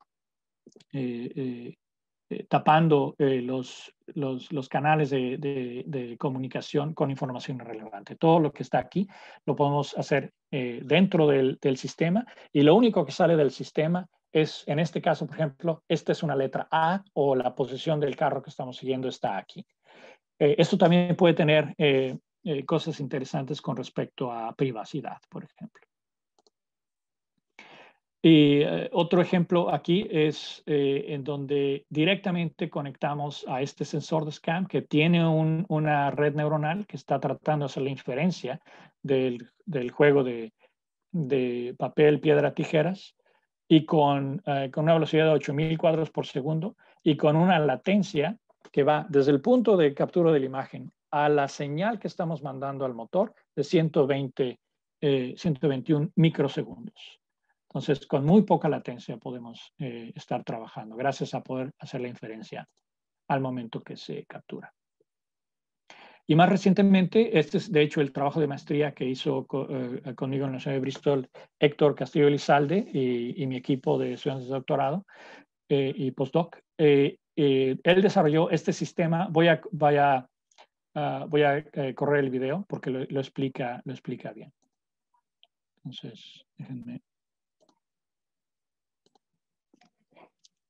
tapando los, los, canales de, comunicación con información relevante. Todo lo que está aquí lo podemos hacer eh, dentro del, sistema y lo único que sale del sistema es, en este caso, por ejemplo, esta es una letra A o la posición del carro que estamos siguiendo está aquí. Eh, esto también puede tener eh, cosas interesantes con respecto a privacidad, por ejemplo. Y eh, otro ejemplo aquí es eh, en donde directamente conectamos a este sensor de scan que tiene una red neuronal que está tratando de hacer la inferencia del, juego de, papel, piedra, tijeras y con, eh, con una velocidad de 8000 cuadros por segundo y con una latencia que va desde el punto de captura de la imagen a la señal que estamos mandando al motor de 120, 121 microsegundos. Entonces, con muy poca latencia podemos eh, estar trabajando, gracias a poder hacer la inferencia al momento que se captura. Y más recientemente, este es de hecho el trabajo de maestría que hizo eh, conmigo en la Universidad de Bristol Héctor Castillo Elizalde y, mi equipo de estudiantes de doctorado eh, y postdoc. él desarrolló este sistema, voy a, voy a, ah, voy a correr el video porque lo, lo, explica, lo explica bien. Entonces, déjenme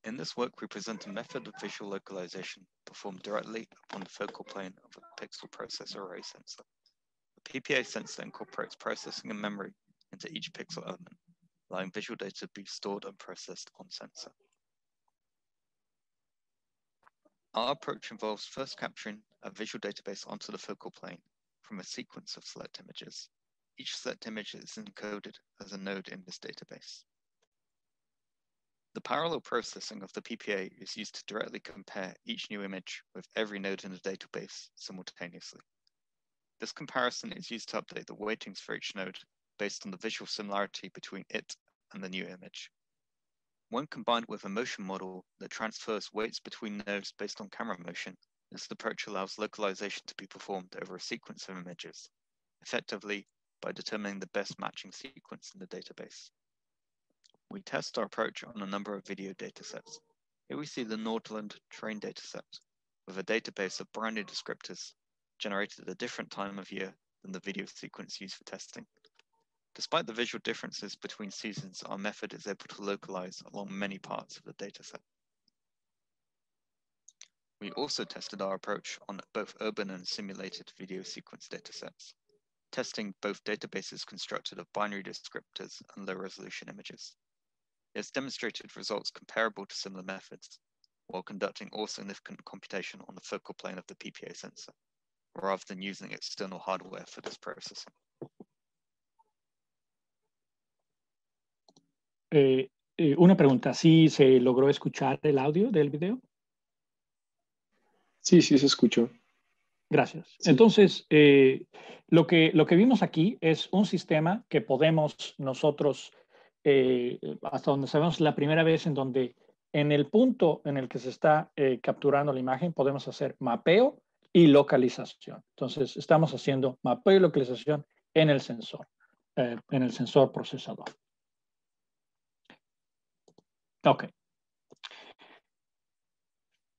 In this work, we present a method of visual localization performed directly upon the focal plane of a pixel processor array sensor. The PPA sensor incorporates processing and memory into each pixel element, allowing visual data to be stored and processed on sensor. Our approach involves first capturing a visual database onto the focal plane from a sequence of select images. Each select image is encoded as a node in this database. The parallel processing of the PPA is used to directly compare each new image with every node in the database simultaneously. This comparison is used to update the weightings for each node based on the visual similarity between it and the new image. When combined with a motion model that transfers weights between nodes based on camera motion, this approach allows localization to be performed over a sequence of images, effectively by determining the best matching sequence in the database. We test our approach on a number of video datasets. Here we see the Nordland train dataset with a database of brand new descriptors generated at a different time of year than the video sequence used for testing. Despite the visual differences between seasons, our method is able to localize along many parts of the dataset. We also tested our approach on both urban and simulated video sequence datasets, testing both databases constructed of binary descriptors and low resolution images. It has demonstrated results comparable to similar methods while conducting all significant computation on the focal plane of the PPA sensor, rather than using external hardware for this processing. Eh, eh, una pregunta, ¿sí se logró escuchar el audio del video? Sí, sí se escuchó. Gracias. Sí. Entonces, eh, lo, que, lo que vimos aquí es un sistema que podemos nosotros Eh, hasta donde sabemos, la primera vez en donde en el punto en el que se está eh, capturando la imagen podemos hacer mapeo y localización. Entonces, estamos haciendo mapeo y localización en el sensor, eh, en el sensor procesador. Ok.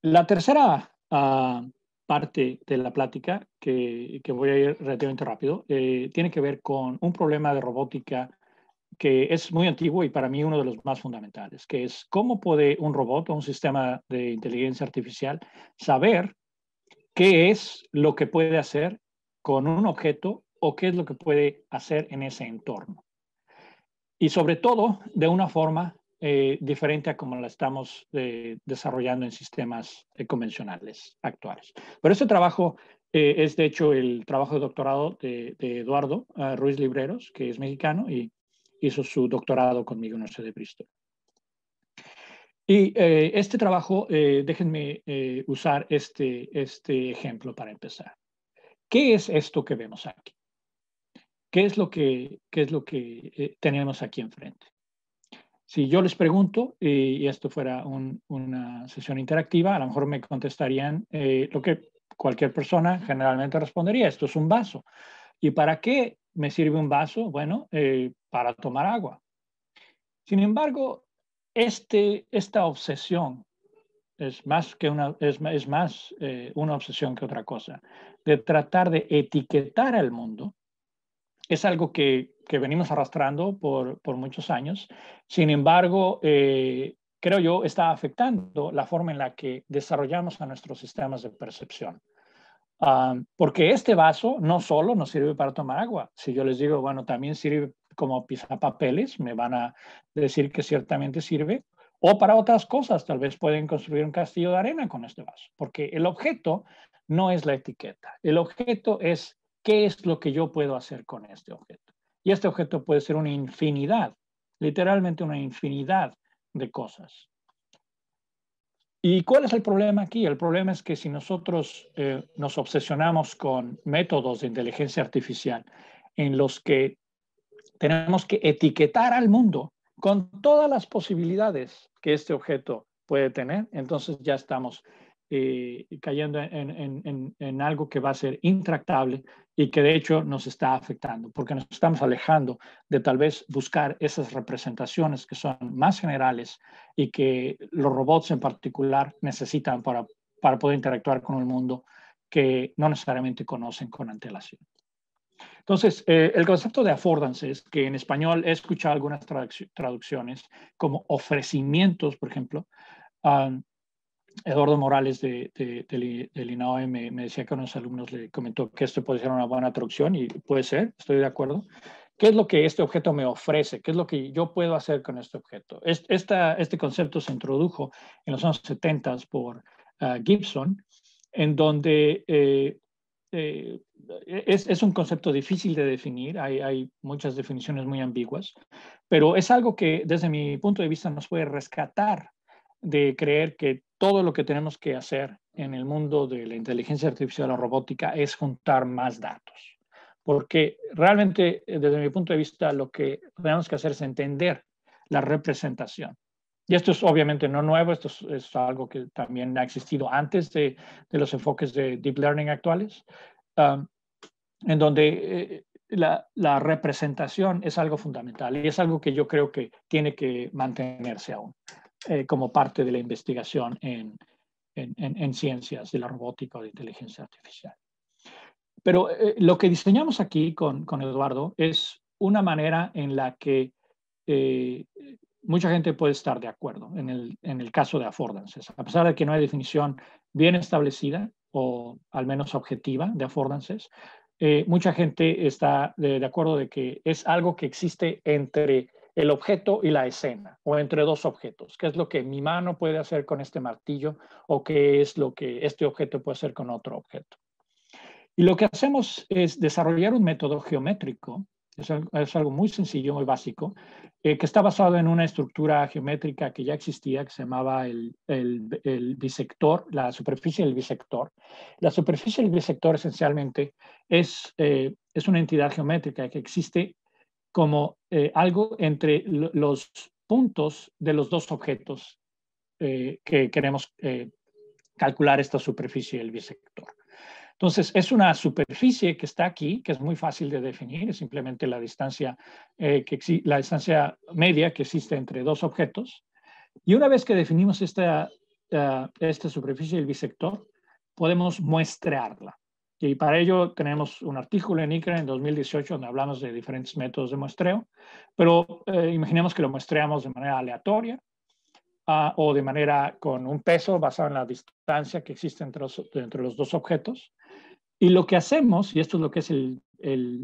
La tercera ah, parte de la plática, que, voy a ir relativamente rápido, tiene que ver con un problema de robótica que es muy antiguo y para mí uno de los más fundamentales, que es cómo puede un robot o un sistema de inteligencia artificial saber qué es lo que puede hacer con un objeto o qué es lo que puede hacer en ese entorno. Y sobre todo de una forma eh, diferente a como la estamos eh, desarrollando en sistemas eh, convencionales actuales. Pero este trabajo es de hecho el trabajo de doctorado de, Eduardo Ruiz Libreros, que es mexicano y hizo su doctorado conmigo en la de Bristol. Y eh, este trabajo, eh, déjenme eh, usar este, este ejemplo para empezar. ¿Qué es esto que vemos aquí? ¿Qué es lo que, qué es lo que tenemos aquí enfrente? Si yo les pregunto, y esto fuera una sesión interactiva, a lo mejor me contestarían lo que cualquier persona generalmente respondería, esto es un vaso. ¿Y para qué me sirve un vaso, bueno, eh, para tomar agua. Sin embargo, este, esta obsesión es más, que una, es, más eh, una obsesión que otra cosa, de tratar de etiquetar al mundo, es algo que, venimos arrastrando por, muchos años. Sin embargo, eh, creo yo, está afectando la forma en la que desarrollamos a nuestros sistemas de percepción. Ah, porque este vaso no solo nos sirve para tomar agua. Si yo les digo, bueno, también sirve como pisapapeles, me van a decir que ciertamente sirve, o para otras cosas, tal vez pueden construir un castillo de arena con este vaso, porque el objeto no es la etiqueta, el objeto es qué es lo que yo puedo hacer con este objeto. Y este objeto puede ser una infinidad, literalmente una infinidad de cosas. ¿Y cuál es el problema aquí? El problema es que si nosotros eh, nos obsesionamos con métodos de inteligencia artificial en los que tenemos que etiquetar al mundo con todas las posibilidades que este objeto puede tener, entonces ya estamos eh, cayendo en, en, algo que va a ser intractable y que de hecho nos está afectando, porque nos estamos alejando de tal vez buscar esas representaciones que son más generales y que los robots en particular necesitan para, para poder interactuar con el mundo que no necesariamente conocen con antelación. Entonces, eh, el concepto de affordances, que en español he escuchado algunas traducciones como ofrecimientos, por ejemplo, Eduardo Morales de, de, del me, decía que a unos alumnos le comentó que esto puede ser una buena traducción y puede ser, estoy de acuerdo. ¿Qué es lo que este objeto me ofrece? ¿Qué es lo que yo puedo hacer con este objeto? Este, este concepto se introdujo en los años 70 por ah, Gibson, en donde eh, eh, es, un concepto difícil de definir, hay, hay, muchas definiciones muy ambiguas, pero es algo que desde mi punto de vista nos puede rescatar de creer que todo lo que tenemos que hacer en el mundo de la inteligencia artificial o robótica es juntar más datos. Porque realmente, eh, desde mi punto de vista, lo que tenemos que hacer es entender la representación. Y esto es obviamente no nuevo, esto es, algo que también ha existido antes de, los enfoques de deep learning actuales, um, en donde eh, la, representación es algo fundamental y es algo que yo creo que tiene que mantenerse aún. Eh, como parte de la investigación en, ciencias de la robótica o de inteligencia artificial. Pero eh, lo que diseñamos aquí con, Eduardo es una manera en la que eh, mucha gente puede estar de acuerdo en el, caso de affordances. A pesar de que no hay definición bien establecida o al menos objetiva de affordances, mucha gente está de, de, acuerdo de que es algo que existe entre el objeto y la escena, o entre dos objetos. ¿Qué es lo que mi mano puede hacer con este martillo o qué es lo que este objeto puede hacer con otro objeto? Y lo que hacemos es desarrollar un método geométrico, es, algo muy sencillo, muy básico, eh, que está basado en una estructura geométrica que ya existía, que se llamaba el, bisector, la superficie del bisector. La superficie del bisector esencialmente es, eh, es una entidad geométrica que existe como eh, algo entre los puntos de los dos objetos eh, que queremos eh, calcular esta superficie del bisector. Entonces, es una superficie que está aquí, que es muy fácil de definir, es simplemente la distancia, la distancia media que existe entre dos objetos. Y una vez que definimos esta, ah, esta superficie del bisector, podemos muestrearla. Y para ello tenemos un artículo en ICRA en 2018 donde hablamos de diferentes métodos de muestreo, pero eh, imaginemos que lo muestreamos de manera aleatoria ah, o de manera con un peso basado en la distancia que existe entre los, entre los dos objetos. Y lo que hacemos, y esto es lo que, es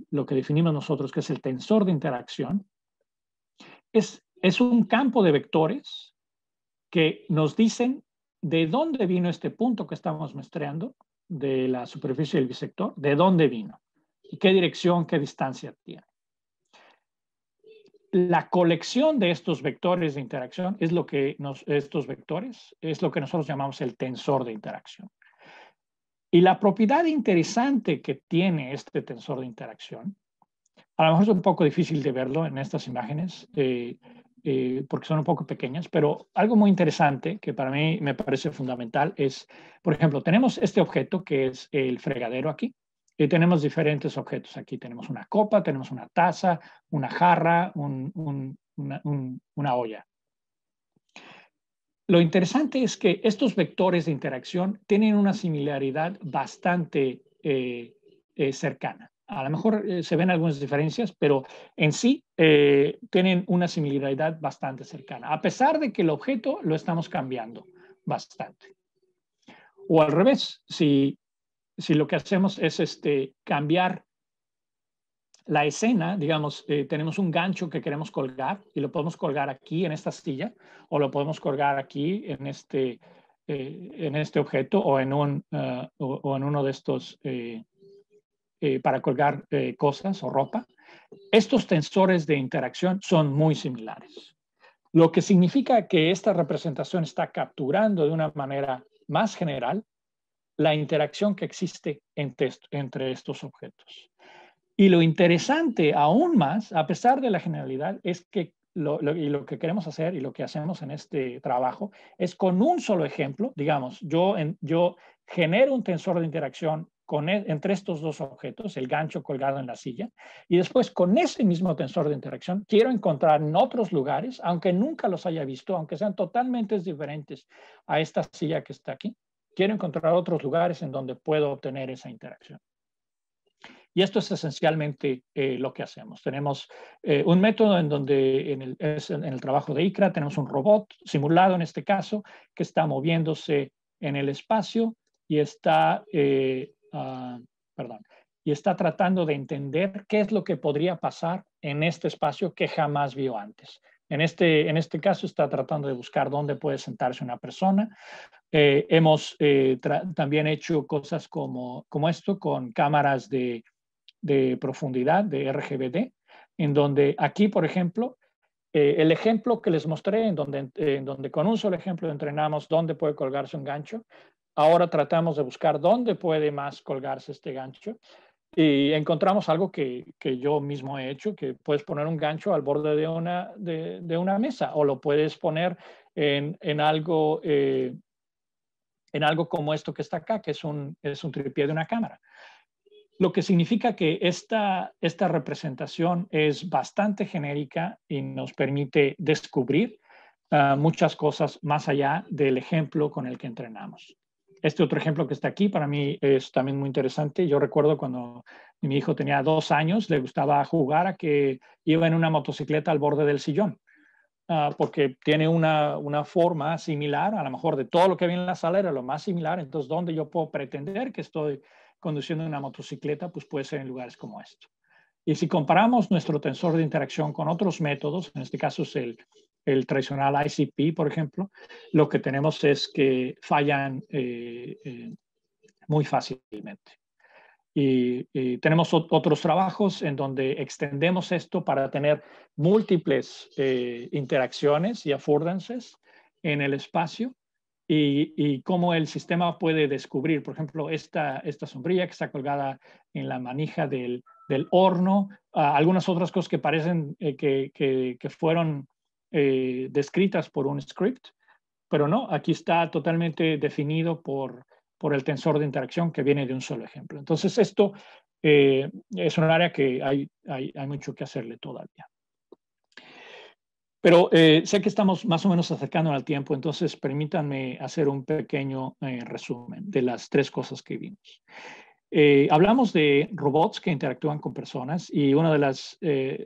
lo que definimos nosotros, que es el tensor de interacción, es, es un campo de vectores que nos dicen de dónde vino este punto que estamos muestreando de la superficie del bisector, de dónde vino y qué dirección, qué distancia tiene. La colección de estos vectores de interacción es lo que nos, estos vectores, es lo que nosotros llamamos el tensor de interacción. Y la propiedad interesante que tiene este tensor de interacción, a lo mejor es un poco difícil de verlo en estas imágenes, eh, eh, porque son un poco pequeñas, pero algo muy interesante que para mí me parece fundamental es, por ejemplo, tenemos este objeto que es el fregadero aquí, y tenemos diferentes objetos aquí. Tenemos una copa, tenemos una taza, una jarra, una, olla. Lo interesante es que estos vectores de interacción tienen una similaridad bastante eh, eh, cercana. A lo mejor eh, se ven algunas diferencias, pero en sí eh, tienen una similaridad bastante cercana, a pesar de que el objeto lo estamos cambiando bastante. O al revés, si, si lo que hacemos es este, cambiar la escena, digamos, eh, tenemos un gancho que queremos colgar y lo podemos colgar aquí en esta silla o lo podemos colgar aquí en este, en este objeto o en, un, o, en uno de estos eh, para colgar eh, cosas o ropa, estos tensores de interacción son muy similares. Lo que significa que esta representación está capturando de una manera más general la interacción que existe entre, estos objetos. Y lo interesante aún más, a pesar de la generalidad, es que lo, y lo que queremos hacer y lo que hacemos en este trabajo es con un solo ejemplo, digamos, yo, en, yo genero un tensor de interacción e, entre estos dos objetos, el gancho colgado en la silla, y después con ese mismo tensor de interacción quiero encontrar en otros lugares, aunque nunca los haya visto, aunque sean totalmente diferentes a esta silla que está aquí, quiero encontrar otros lugares en donde puedo obtener esa interacción. Y esto es esencialmente eh, lo que hacemos. Tenemos eh, un método en donde en el, trabajo de ICRA tenemos un robot simulado en este caso que está moviéndose en el espacio y está eh, Ah, perdón, y está tratando de entender qué es lo que podría pasar en este espacio que jamás vio antes. En este, en este caso está tratando de buscar dónde puede sentarse una persona. Eh, hemos eh, también hecho cosas como, como esto con cámaras de, profundidad, de RGBD, en donde aquí, por ejemplo, eh, el ejemplo que les mostré, en donde, en donde con un solo ejemplo entrenamos dónde puede colgarse un gancho, Ahora tratamos de buscar dónde puede más colgarse este gancho y encontramos algo que, yo mismo he hecho, que puedes poner un gancho al borde de una, de, una mesa o lo puedes poner en, algo, eh, en algo como esto que está acá, que es un, es tripié de una cámara. Lo que significa que esta, representación es bastante genérica y nos permite descubrir ah, muchas cosas más allá del ejemplo con el que entrenamos. Este otro ejemplo que está aquí para mí es también muy interesante. Yo recuerdo cuando mi hijo tenía dos años, le gustaba jugar a que iba en una motocicleta al borde del sillón, ah, porque tiene una, una, forma similar, a lo mejor de todo lo que había en la sala era lo más similar, entonces ¿dónde yo puedo pretender que estoy conduciendo una motocicleta? Pues puede ser en lugares como esto. Y si comparamos nuestro tensor de interacción con otros métodos, en este caso es el, el tradicional ICP, por ejemplo, lo que tenemos es que fallan eh, eh, muy fácilmente. Y, tenemos otros trabajos en donde extendemos esto para tener múltiples eh, interacciones y affordances en el espacio y, y, cómo el sistema puede descubrir, por ejemplo, esta, esta sombrilla que está colgada en la manija del, del horno, algunas otras cosas que parecen eh, que, que, fueron eh, descritas por un script, pero no, aquí está totalmente definido por, por el tensor de interacción que viene de un solo ejemplo. Entonces, esto eh, es un área que hay, hay, hay, mucho que hacerle todavía. Pero sé que estamos más o menos acercándonos al tiempo, entonces permítanme hacer un pequeño resumen de las tres cosas que vimos. Eh, hablamos de robots que interactúan con personas y una de las, eh,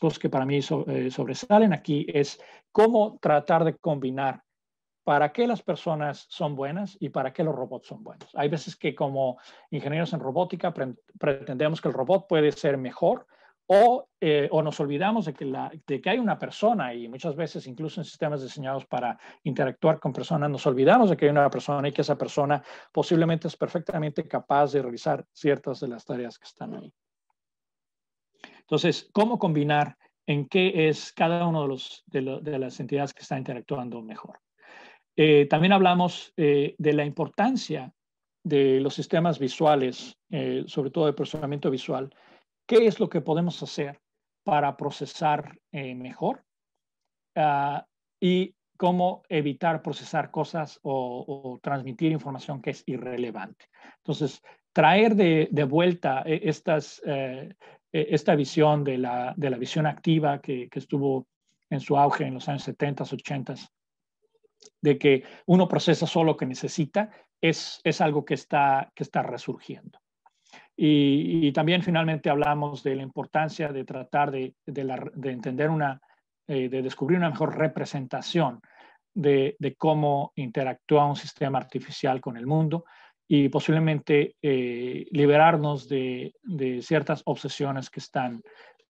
cosas que para mí eh, sobresalen aquí es cómo tratar de combinar para qué las personas son buenas y para qué los robots son buenos. Hay veces que como ingenieros en robótica pretendemos que el robot puede ser mejor o, eh, o nos olvidamos de que, hay una persona y muchas veces incluso en sistemas diseñados para interactuar con personas nos olvidamos de que hay una persona y que esa persona posiblemente es perfectamente capaz de realizar ciertas de las tareas que están ahí. Entonces, ¿cómo combinar en qué es cada uno de, las entidades que está interactuando mejor? Eh, también hablamos eh, de la importancia de los sistemas visuales, sobre todo de procesamiento visual, ¿Qué es lo que podemos hacer para procesar eh, mejor? Ah, y cómo evitar procesar cosas o, transmitir información que es irrelevante. Entonces, traer de, vuelta eh, eh, e, esta visión de la, visión activa que, estuvo en su auge en los años 70, 80, de que uno procesa solo lo que necesita, es, algo que está resurgiendo. Y, también finalmente hablamos de la importancia de tratar de, entender una, eh, de descubrir una mejor representación de, cómo interactúa un sistema artificial con el mundo y posiblemente eh, liberarnos de, ciertas obsesiones que están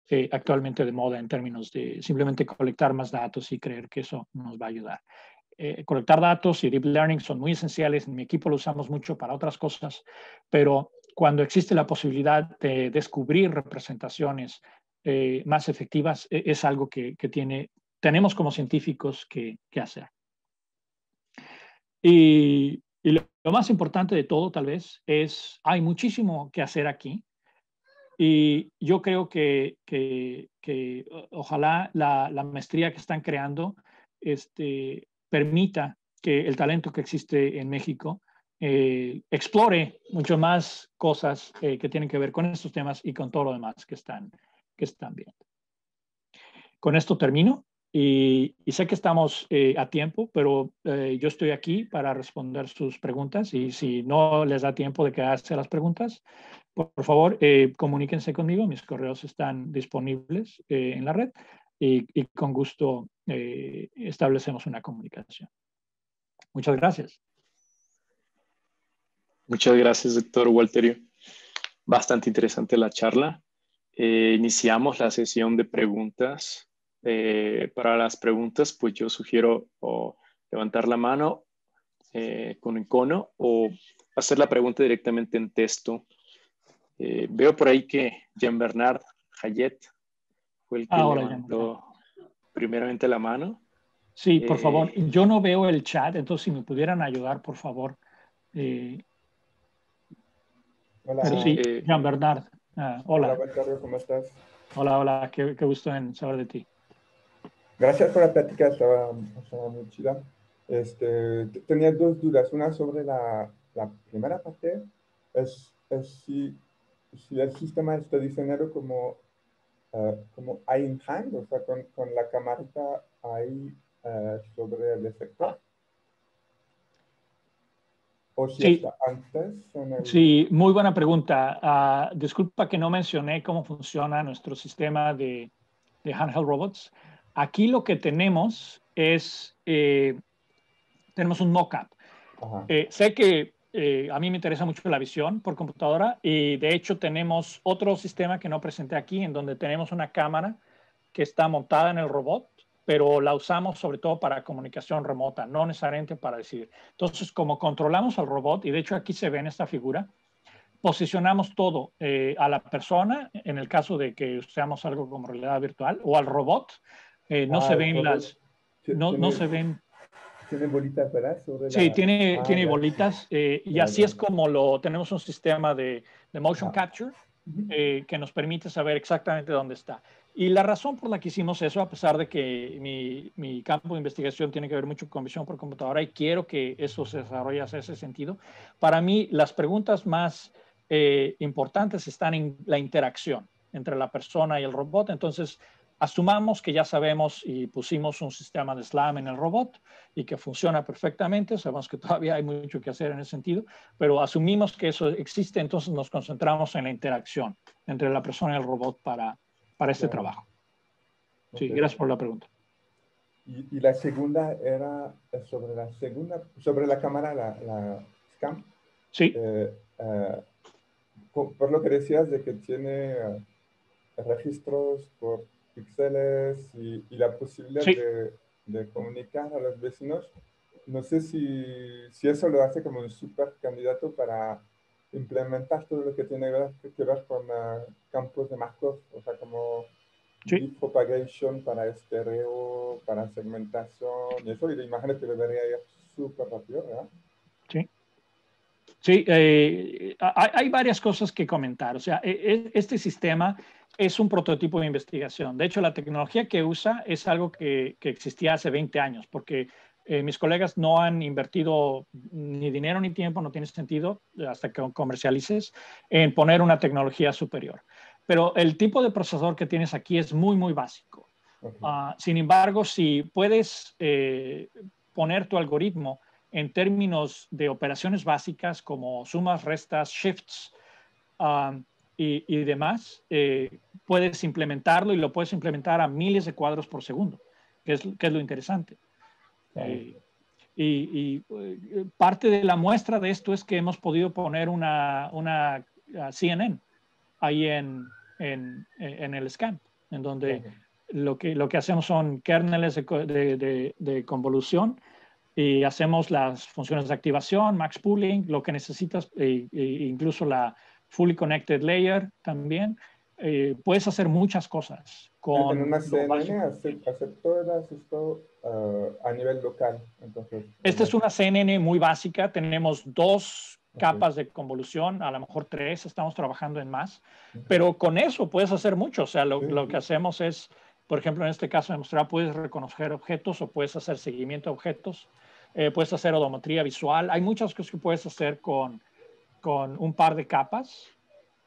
eh, actualmente de moda en términos de simplemente colectar más datos y creer que eso nos va a ayudar. colectar datos y deep learning son muy esenciales. En mi equipo lo usamos mucho para otras cosas, pero cuando existe la posibilidad de descubrir representaciones eh, más efectivas, e-, es algo que, tenemos como científicos que, hacer. Y, lo, más importante de todo, tal vez, es hay muchísimo que hacer aquí. Y yo creo que, ojalá la, la, maestría que están creando este, permita que el talento que existe en México eh, explore mucho más cosas eh, que tienen que ver con estos temas y con todo lo demás que están, viendo. Con esto termino y, sé que estamos eh, a tiempo, pero yo estoy aquí para responder sus preguntas y si no les da tiempo de quedarse a las preguntas, por, favor comuníquense conmigo, mis correos están disponibles en la red y con gusto establecemos una comunicación. Muchas gracias. Muchas gracias, doctor Walterio. Bastante interesante la charla. Eh, iniciamos la sesión de preguntas. Eh, para las preguntas, pues yo sugiero levantar la mano eh, con un cono o hacer la pregunta directamente en texto. veo por ahí que Jean Bernard Hayet fue el que ah, levantó primeramente la mano. Sí, por favor. Yo no veo el chat, entonces si me pudieran ayudar, por favor. Eh, Hola. sí, eh, Jean Bernard. Ah, hola. Hola, ¿cómo estás? Hola, hola, qué, qué, gusto en saber de ti. Gracias por la plática, estaba, muy chida. Este, tenía dos dudas, una sobre la, la primera parte, es, es si, si, el sistema está diseñado como, uh, como in hand, o sea, con, con la camarita ahí ah, sobre el efecto sí. antes. Sí, muy buena pregunta. Ah, disculpa que no mencioné cómo funciona nuestro sistema de, de handheld robots. Aquí lo que tenemos es, eh, tenemos un mock-up. Eh, sé que eh, a mí me interesa mucho la visión por computadora y de hecho tenemos otro sistema que no presenté aquí en donde tenemos una cámara que está montada en el robot pero la usamos sobre todo para comunicación remota, no necesariamente para decidir. Entonces, como controlamos al robot, y de hecho aquí se ve en esta figura, posicionamos todo eh, a la persona, en el caso de que usemos algo como realidad virtual, o al robot, eh, no se ah, ven las... No, no se ven tiene bolitas, ¿verdad? sí, tiene, ah, tiene bolitas. Eh, y así es como lo tenemos un sistema de, de motion ah. capture eh, que nos permite saber exactamente dónde está. Y la razón por la que hicimos eso, a pesar de que mi, campo de investigación tiene que ver mucho con visión por computadora y quiero que eso se desarrolle hacia ese sentido, para mí las preguntas más eh, importantes están en la interacción entre la persona y el robot. Entonces, Asumamos que ya sabemos y pusimos un sistema de SLAM en el robot y que funciona perfectamente, sabemos que todavía hay mucho que hacer en ese sentido, pero asumimos que eso existe, entonces nos concentramos en la interacción entre la persona y el robot para, para este trabajo. Sí, gracias por la pregunta. Y, la segunda era sobre la segunda, sobre la cámara, la, SCAM. Sí. Eh, eh, por, lo que decías de que tiene eh, registros por píxeles y, la posibilidad de, comunicar a los vecinos. No sé si, si eso lo hace como un super candidato para implementar todo lo que tiene que, ver con ah, campos de Markov, o sea, como sí. propagation para estereo, para segmentación y eso, y la imagen te lo vería súper rápido, ¿verdad? Sí. Sí, eh, hay, hay, varias cosas que comentar. O sea, e, e, este sistema es un prototipo de investigación. De hecho, la tecnología que usa es algo que, existía hace 20 años, porque eh, mis colegas no han invertido ni dinero ni tiempo, no tiene sentido eh, hasta que comercialices, en poner una tecnología superior. Pero el tipo de procesador que tienes aquí es muy, muy básico. Ah, sin embargo, si puedes eh, poner tu algoritmo en términos de operaciones básicas como sumas, restas, shifts, ah, y, y demás, eh, puedes implementarlo y lo puedes implementar a miles de cuadros por segundo, que es, que es lo interesante. Eh, y, eh, parte de la muestra de esto es que hemos podido poner una, una CNN ahí en, en, en el scan, en donde lo, que, lo que hacemos son kernels de, de, convolución y hacemos las funciones de activación, max pooling, lo que necesitas, e, e incluso la, Fully Connected Layer también. Eh, puedes hacer muchas cosas con... una CNN hacer todas esto ah, a nivel local. Entonces, Esta es una CNN muy básica. Tenemos dos capas de convolución, a lo mejor tres, estamos trabajando en más, pero con eso puedes hacer mucho. O sea, lo, que hacemos es, por ejemplo, en este caso mostrar, puedes reconocer objetos o puedes hacer seguimiento a objetos, eh, puedes hacer odometría visual. Hay muchas cosas que puedes hacer con con un par de capas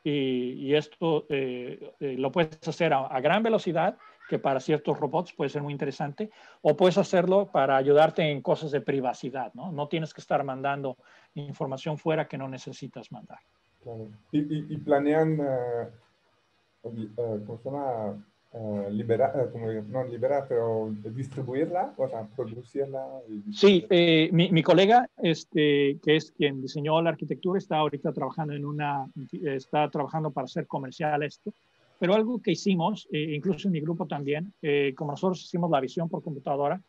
y, esto eh, eh, lo puedes hacer a, gran velocidad, que para ciertos robots puede ser muy interesante, o puedes hacerlo para ayudarte en cosas de privacidad, ¿no? No tienes que estar mandando información fuera que no necesitas mandar. Y, y, planean, eh, ¿cómo se llama? liberar, eh, como, no liberar, pero distribuirla, o sea, producirla. sí, eh, mi, colega, este, que es quien diseñó la arquitectura, está ahorita trabajando en una, está trabajando para hacer comercial esto, pero algo que hicimos, eh, incluso en mi grupo también, como nosotros hicimos la visión por computadora,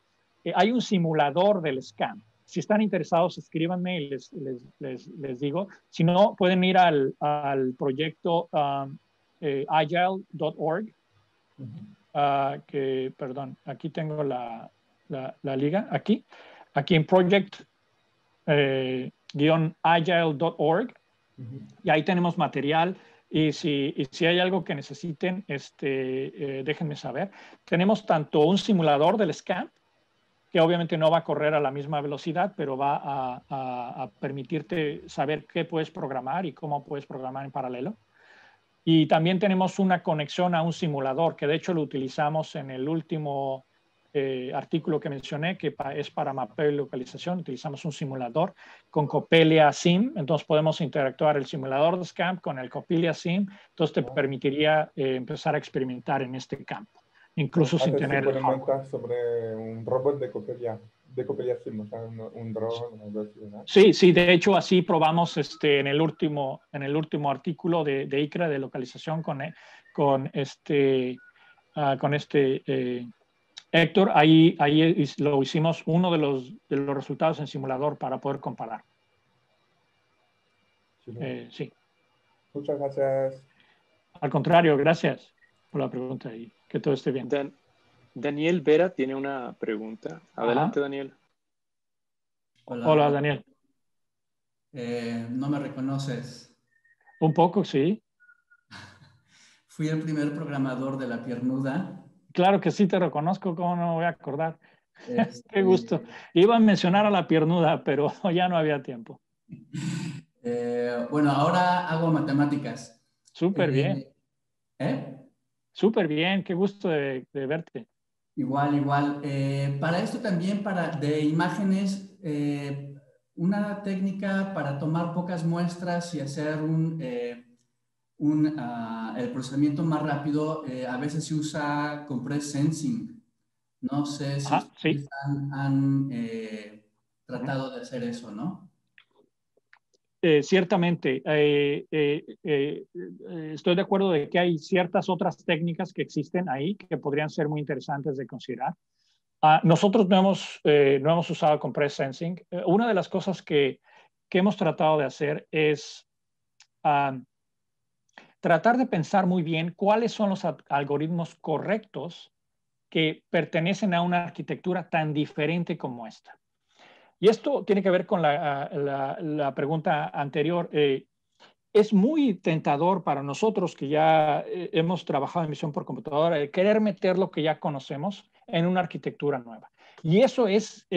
hay un simulador del scan. Si están interesados, escríbanme y les, les, digo. Si no, pueden ir al, al proyecto um, agile.org Ah, que, perdón, aquí tengo la, liga, aquí, aquí en project-agile.org, eh, y ahí tenemos material. Y si, hay algo que necesiten, este, eh, déjenme saber. Tenemos tanto un simulador del scan que obviamente no va a correr a la misma velocidad, pero va a permitirte saber qué puedes programar y cómo puedes programar en paralelo. Y también tenemos una conexión a un simulador, que de hecho lo utilizamos en el último eh, artículo que mencioné, que es para mapeo y localización. Utilizamos un simulador con Copelia SIM, entonces podemos interactuar el simulador de SCAMP con el Copelia SIM, entonces te permitiría eh, empezar a experimentar en este campo, incluso sin tener... sobre un robot de Copelia de un Sí, sí, de hecho así probamos este, en, el último, en el último artículo de, ICRA de localización con, eh, con este, ah, con este eh, Héctor, ahí, ahí lo hicimos uno de los, de los resultados en simulador para poder comparar. sí. Eh, Muchas gracias. Al contrario, gracias por la pregunta y que todo esté bien. Daniel Vera tiene una pregunta. Adelante, Daniel. Hola, Daniel. Eh, no me reconoces. Un poco, sí. Fui el primer programador de La Piernuda. Claro que sí, te reconozco, ¿cómo no me voy a acordar? Este, qué gusto. Iba a mencionar a La Piernuda, pero ya no había tiempo. Eh, bueno, ahora hago matemáticas. Súper eh, bien. Súper bien, qué gusto de verte. Igual, igual. Eh, para esto también, para de imágenes, eh, una técnica para tomar pocas muestras y hacer un, eh, ah, el procesamiento más rápido, a veces se usa compress sensing. No sé si ah, han tratado de hacer eso, ¿no? Eh, ciertamente, eh, eh, estoy de acuerdo de que hay ciertas otras técnicas que existen ahí que podrían ser muy interesantes de considerar. Ah, nosotros no hemos, no hemos usado compress sensing. una de las cosas que, que, hemos tratado de hacer es ah, tratar de pensar muy bien cuáles son los algoritmos correctos que pertenecen a una arquitectura tan diferente como esta. Y esto tiene que ver con la, pregunta anterior. Eh, es muy tentador para nosotros que ya eh, hemos trabajado en visión por computadora el querer meter lo que ya conocemos en una arquitectura nueva. Y eso es,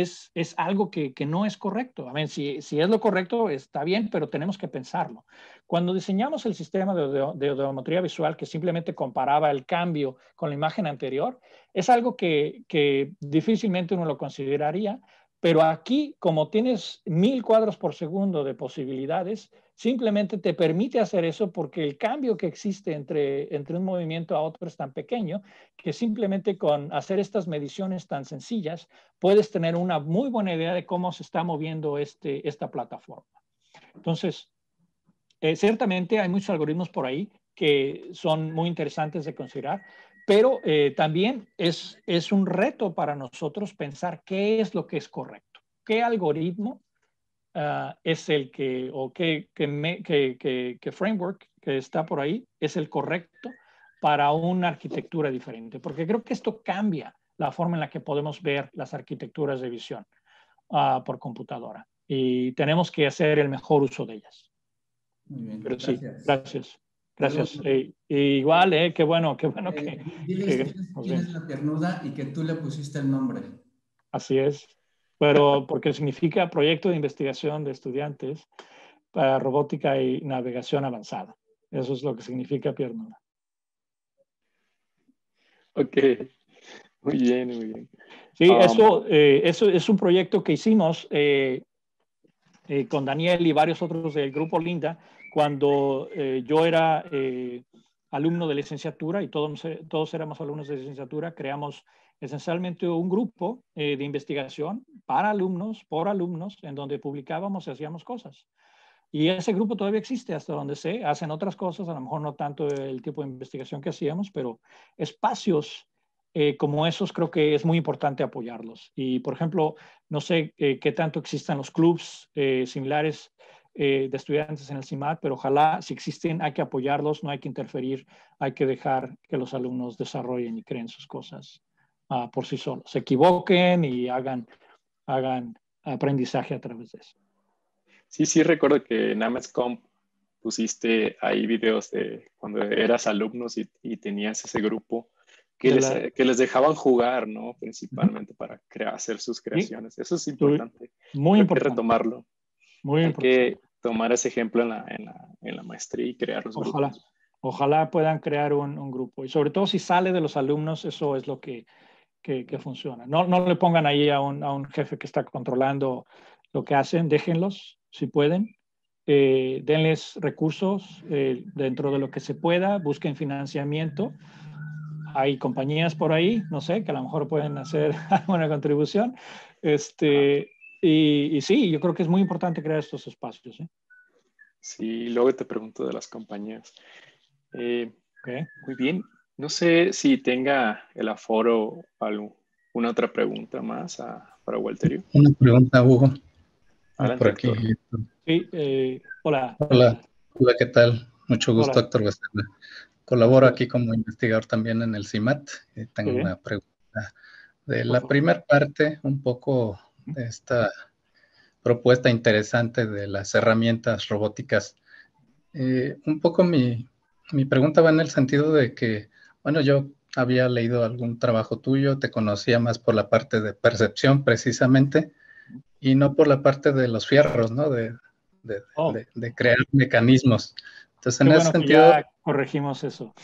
algo que, no es correcto. si, es lo correcto, está bien, pero tenemos que pensarlo. Cuando diseñamos el sistema de, de odometría visual que simplemente comparaba el cambio con la imagen anterior, es algo que, que difícilmente uno lo consideraría, pero aquí, como tienes mil cuadros por segundo de posibilidades, simplemente te permite hacer eso porque el cambio que existe entre, un movimiento a otro es tan pequeño que simplemente con hacer estas mediciones tan sencillas puedes tener una muy buena idea de cómo se está moviendo este, esta plataforma. Entonces, eh, ciertamente hay muchos algoritmos por ahí que son muy interesantes de considerar, pero eh, también es, es un reto para nosotros pensar qué es lo que es correcto, qué algoritmo ah, es el que, o qué, framework que está por ahí es el correcto para una arquitectura diferente, porque creo que esto cambia la forma en la que podemos ver las arquitecturas de visión ah, por computadora y tenemos que hacer el mejor uso de ellas. Muy bien, gracias. gracias. Gracias. igual, eh, qué bueno, qué bueno eh, que... diles, que tienes, la piernuda y que tú le pusiste el nombre. Así es, pero porque significa Proyecto de Investigación de Estudiantes para Robótica y Navegación Avanzada. Eso es lo que significa piernuda. Ok, muy bien, muy bien. Sí, um, eso, eh, eso es un proyecto que hicimos eh, con Daniel y varios otros del grupo Linda, cuando eh, yo era eh, alumno de licenciatura y todos, todos éramos alumnos de licenciatura, creamos esencialmente un grupo eh, de investigación para alumnos, por alumnos, en donde publicábamos y hacíamos cosas. Y ese grupo todavía existe hasta donde sé, hacen otras cosas, a lo mejor no tanto el tipo de investigación que hacíamos, pero espacios como esos creo que es muy importante apoyarlos. Y por ejemplo, no sé qué tanto existan los clubs similares eh, de estudiantes en el CIMAT, pero ojalá si existen hay que apoyarlos, no hay que interferir, hay que dejar que los alumnos desarrollen y creen sus cosas ah, por sí solos. Se equivoquen y hagan, hagan aprendizaje a través de eso. Sí, sí, recuerdo que en Amescomp pusiste ahí videos de cuando eras alumnos y, tenías ese grupo que, les, que les dejaban jugar, ¿no? Principalmente para hacer sus creaciones. Eso es importante. Muy importante. que retomarlo. Muy Hay que tomar ese ejemplo en la, en la, maestría y crearlos Ojalá. Ojalá puedan crear un, un, grupo. Y sobre todo si sale de los alumnos, eso es lo que, que, funciona. No, no, le pongan ahí a un, a un, jefe que está controlando lo que hacen. Déjenlos, si pueden. Eh, denles recursos eh, dentro de lo que se pueda. Busquen financiamiento hay compañías por ahí, no sé, que a lo mejor pueden hacer alguna contribución. Este, y, sí, yo creo que es muy importante crear estos espacios. ¿eh? Sí, luego te pregunto de las compañías. Eh, muy bien. No sé si tenga el aforo alguna otra pregunta más ah, para Walterio. Una pregunta, Hugo. por aquí. Sí, eh, hola. Hola, ¿qué tal? Mucho gusto, doctor. Colaboro aquí como investigador también en el CIMAT. Eh, tengo una pregunta de la primera parte, un poco esta propuesta interesante de las herramientas robóticas. Eh, un poco mi, pregunta va en el sentido de que, bueno, yo había leído algún trabajo tuyo, te conocía más por la parte de percepción precisamente y no por la parte de los fierros, ¿no? De, oh. crear mecanismos. Entonces, en ese sentido... corregimos eso.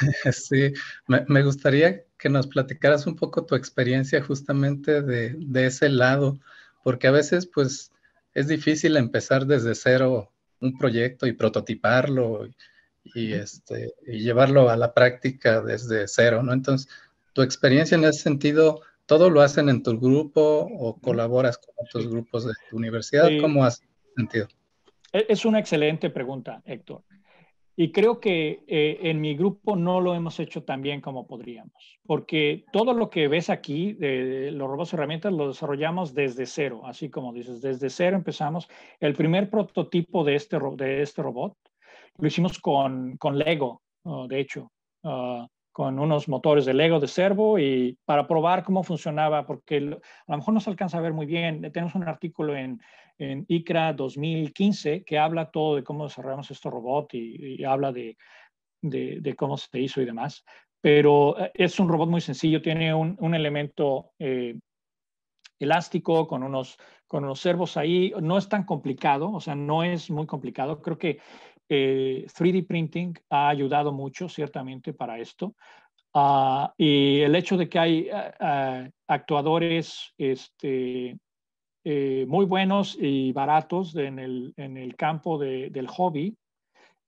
Sí, me, gustaría que nos platicaras un poco tu experiencia justamente de, ese lado, porque a veces pues es difícil empezar desde cero un proyecto y prototiparlo este, y, llevarlo a la práctica desde cero, ¿no? Entonces, tu experiencia en ese sentido, ¿todo lo hacen en tu grupo o colaboras con otros grupos de tu universidad? ¿Cómo has sentido? E, es una excelente pregunta, Héctor. Y creo que eh, en mi grupo no lo hemos hecho tan bien como podríamos, porque todo lo que ves aquí, de los robots y herramientas, lo desarrollamos desde cero, así como dices, desde cero empezamos. El primer prototipo de este, de este robot lo hicimos con, con Lego, de hecho, ah, con unos motores de Lego de servo y para probar cómo funcionaba, porque a lo mejor no se alcanza a ver muy bien. Tenemos un artículo en en ICRA 2015, que habla todo de cómo desarrollamos este robot y, habla de, de, cómo se hizo y demás. Pero eh, es un robot muy sencillo, tiene un, un elemento eh, elástico con unos, con unos servos ahí. No es tan complicado, o sea, no es muy complicado. Creo que 3D eh, printing ha ayudado mucho, ciertamente, para esto. Ah, y el hecho de que hay actuadores este, eh, muy buenos y baratos en el, en el campo del hobby,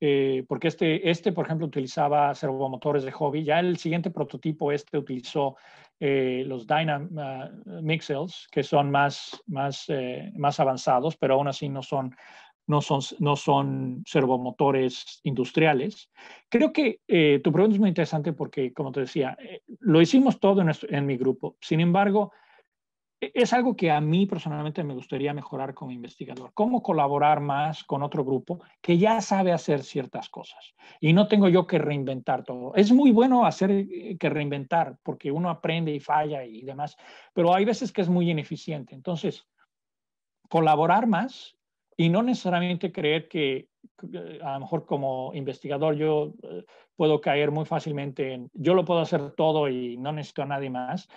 eh, porque este, este, por ejemplo, utilizaba servomotores de hobby. Ya el siguiente prototipo, este utilizó eh, los Dynamixels, Mixels, que son más, más, más avanzados, pero aún así no son, no son, no son servomotores industriales. Creo que tu pregunta es muy interesante porque, como te decía, lo hicimos todo en, en mi grupo. Sin embargo, e-, es algo que a mí personalmente me gustaría mejorar como investigador. ¿Cómo colaborar más con otro grupo que ya sabe hacer ciertas cosas? Y no tengo yo que reinventar todo. Es muy bueno hacer eh, que reinventar porque uno aprende y falla y demás, pero hay veces que es muy ineficiente. Entonces, colaborar más y no necesariamente creer que eh, a lo mejor como investigador yo eh, puedo caer muy fácilmente en yo lo puedo hacer todo y no necesito a nadie más,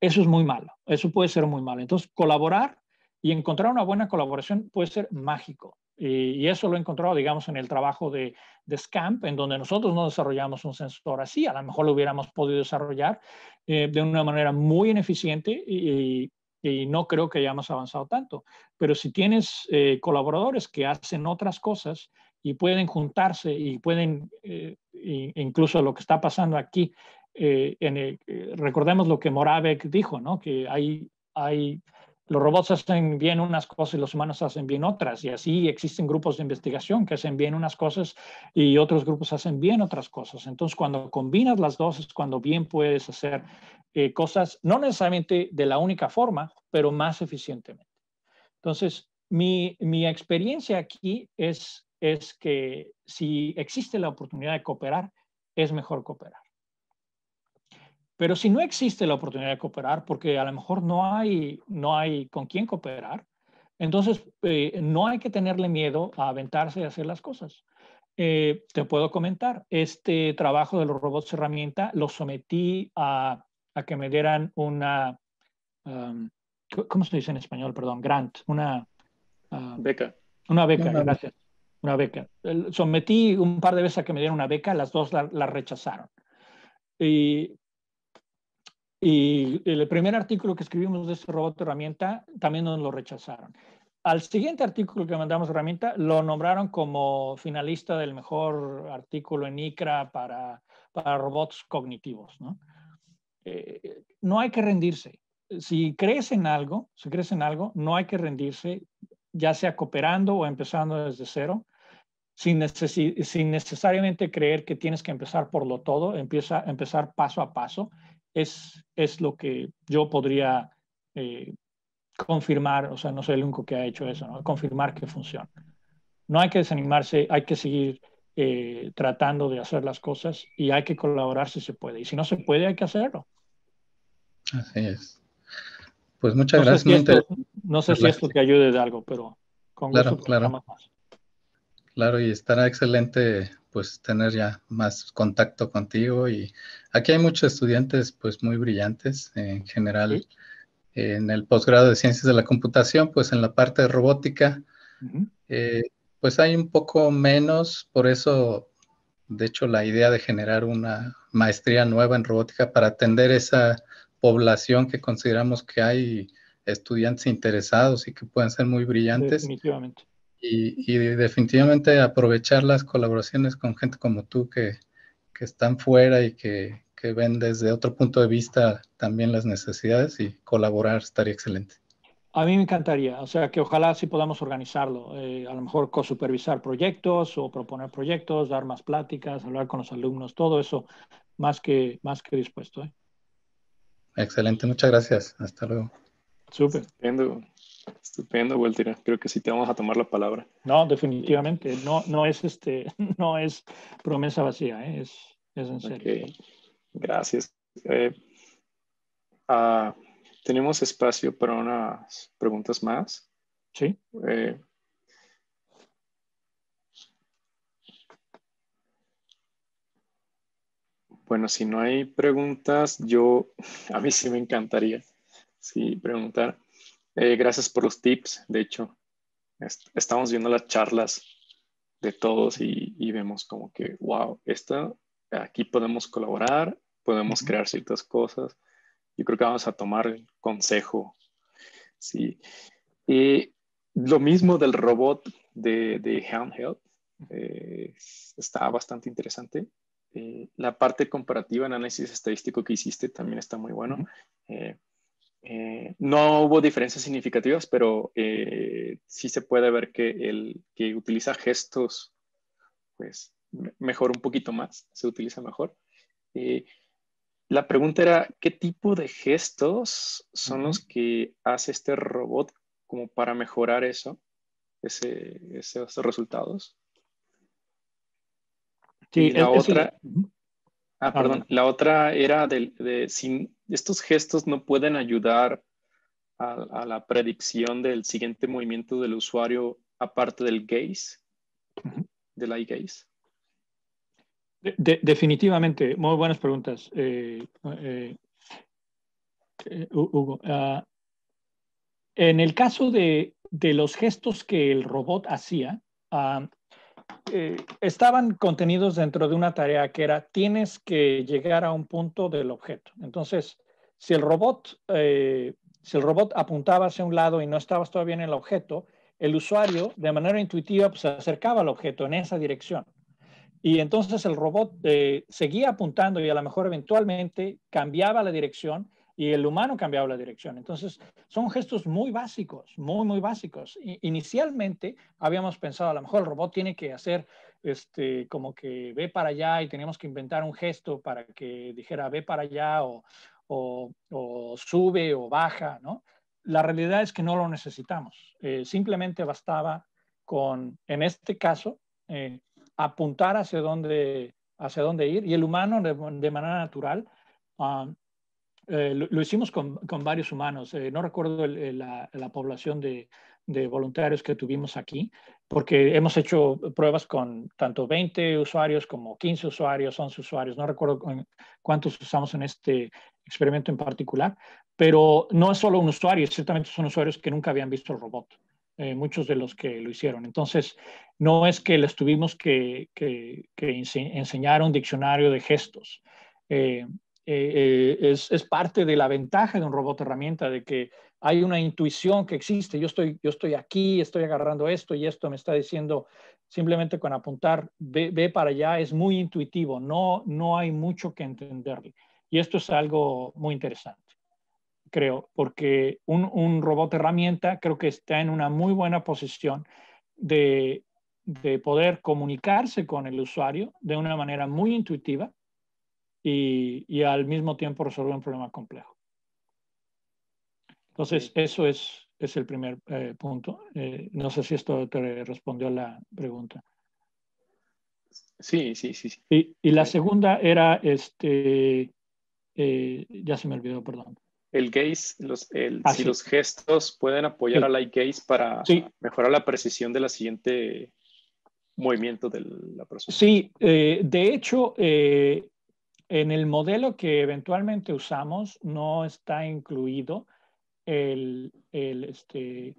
eso es muy malo, eso puede ser muy malo. Entonces, colaborar y encontrar una buena colaboración puede ser mágico. Y, eso lo he encontrado, digamos, en el trabajo de, de SCAMP, en donde nosotros no desarrollamos un sensor así, a lo mejor lo hubiéramos podido desarrollar eh, de una manera muy ineficiente y, y no creo que hayamos avanzado tanto. Pero si tienes eh, colaboradores que hacen otras cosas y pueden juntarse y pueden, eh, incluso lo que está pasando aquí, eh, en recordemos lo que Moravec dijo, ¿no? que hay, hay los robots hacen bien unas cosas y los humanos hacen bien otras. Y así existen grupos de investigación que hacen bien unas cosas y otros grupos hacen bien otras cosas. Entonces, cuando combinas las dos es cuando bien puedes hacer eh, cosas, no necesariamente de la única forma, pero más eficientemente. Entonces, mi, mi experiencia aquí es, es que si existe la oportunidad de cooperar, es mejor cooperar. Pero si no existe la oportunidad de cooperar, porque a lo mejor no hay, no hay con quién cooperar, entonces eh, no hay que tenerle miedo a aventarse y hacer las cosas. Eh, te puedo comentar, este trabajo de los robots herramienta lo sometí a, a que me dieran una, ¿cómo se dice en español? Perdón, grant, una ah, beca. Una beca, gracias. Una beca. Sometí un par de veces a que me dieran una beca, las dos la, la rechazaron. Y y el primer artículo que escribimos de ese robot herramienta también nos lo rechazaron. Al siguiente artículo que mandamos herramienta lo nombraron como finalista del mejor artículo en ICRA para, robots cognitivos. Eh, ¿no? hay que rendirse. Si crees en algo, si crees en algo, no hay que rendirse, ya sea cooperando o empezando desde cero. Sin, sin, necesariamente creer que tienes que empezar por lo todo, empieza empezar paso a paso es, es lo que yo podría eh, confirmar, o sea, no soy el único que ha hecho eso, ¿no? confirmar que funciona. No hay que desanimarse, hay que seguir eh, tratando de hacer las cosas y hay que colaborar si se puede. Y si no se puede, hay que hacerlo. Así es. Pues muchas gracias. no sé si esto te ayude de algo, pero con gusto claro, claro. Claro, y estará excelente pues tener ya más contacto contigo y aquí hay muchos estudiantes pues muy brillantes en general en el posgrado de ciencias de la computación pues en la parte de robótica eh, pues hay un poco menos por eso de hecho la idea de generar una maestría nueva en robótica para atender esa población que consideramos que hay estudiantes interesados y que pueden ser muy brillantes. Definitivamente. Y, definitivamente aprovechar las colaboraciones con gente como tú que, están fuera y que, ven desde otro punto de vista también las necesidades y colaborar estaría excelente. A mí me encantaría, o sea, que ojalá sí podamos organizarlo, eh, a lo mejor co-supervisar proyectos o proponer proyectos, dar más pláticas, hablar con los alumnos, todo eso, más que, más que dispuesto. ¿eh? Excelente, muchas gracias, hasta luego. Súper. Estupendo, Walter. Creo que sí te vamos a tomar la palabra. No, definitivamente. No, no es este, no es promesa vacía, ¿eh? es, en serio. Gracias. Eh, ah, ¿Tenemos espacio para unas preguntas más? Sí. Eh, bueno, si no hay preguntas, yo, a mí sí me encantaría, preguntar. Eh, gracias por los tips. De hecho, estamos viendo las charlas de todos y, vemos como que, wow, esto, aquí podemos colaborar, podemos crear ciertas cosas. Yo creo que vamos a tomar el consejo. Sí. Y eh, lo mismo del robot de, de Handheld. Eh, está bastante interesante. la parte comparativa, análisis estadístico que hiciste también está muy bueno. Uh eh, no hubo diferencias significativas, pero eh, sí se puede ver que el que utiliza gestos, pues mejor un poquito más, se utiliza mejor. Eh, la pregunta era, ¿qué tipo de gestos son los que hace este robot como para mejorar eso, esos resultados? Sí, la otra... Ah, perdón. La otra era de, si estos gestos no pueden ayudar a, la predicción del siguiente movimiento del usuario aparte del gaze, del eye gaze. definitivamente, muy buenas preguntas, eh, eh, eh, Hugo. Ah, en el caso de, los gestos que el robot hacía, ah, eh, estaban contenidos dentro de una tarea que era tienes que llegar a un punto del objeto. Entonces, si el robot, eh, si el robot apuntaba hacia un lado y no estabas todavía en el objeto, el usuario de manera intuitiva pues, se acercaba al objeto en esa dirección. Y entonces el robot eh, seguía apuntando y a lo mejor eventualmente cambiaba la dirección y el humano cambiaba la dirección. Entonces, son gestos muy básicos, muy, muy básicos. Inicialmente habíamos pensado, a lo mejor el robot tiene que hacer, este, como que ve para allá y teníamos que inventar un gesto para que dijera ve para allá o, sube o baja, ¿no? La realidad es que no lo necesitamos. Eh, simplemente bastaba con, en este caso, eh, apuntar hacia dónde, hacia dónde ir y el humano de, manera natural ah, eh, lo, hicimos con, con varios humanos, eh, no recuerdo la, población de, de, voluntarios que tuvimos aquí, porque hemos hecho pruebas con tanto 20 usuarios como 15 usuarios, 11 usuarios, no recuerdo cuántos usamos en este experimento en particular, pero no es solo un usuario, ciertamente son usuarios que nunca habían visto el robot. Eh, muchos de los que lo hicieron. Entonces, no es que les tuvimos que, que, enseñar un diccionario de gestos. Eh, eh, eh, es, parte de la ventaja de un robot herramienta, de que hay una intuición que existe. Yo estoy, yo estoy aquí, estoy agarrando esto y esto me está diciendo simplemente con apuntar, ve, ve para allá, es muy intuitivo, no, no hay mucho que entenderle. Y esto es algo muy interesante, creo, porque un, robot herramienta creo que está en una muy buena posición de poder comunicarse con el usuario de una manera muy intuitiva y, al mismo tiempo resolver un problema complejo. Entonces, eso es, es el primer eh, punto. Eh, no sé si esto te respondió a la pregunta. Sí, sí, sí. Y, y, la segunda era, este, eh, ya se me olvidó, perdón. El gaze, los, el, ah, si los gestos pueden apoyar al eye gaze para mejorar la precisión de la siguiente movimiento de la persona. Sí, de hecho, en el modelo que eventualmente usamos no está incluido el, este,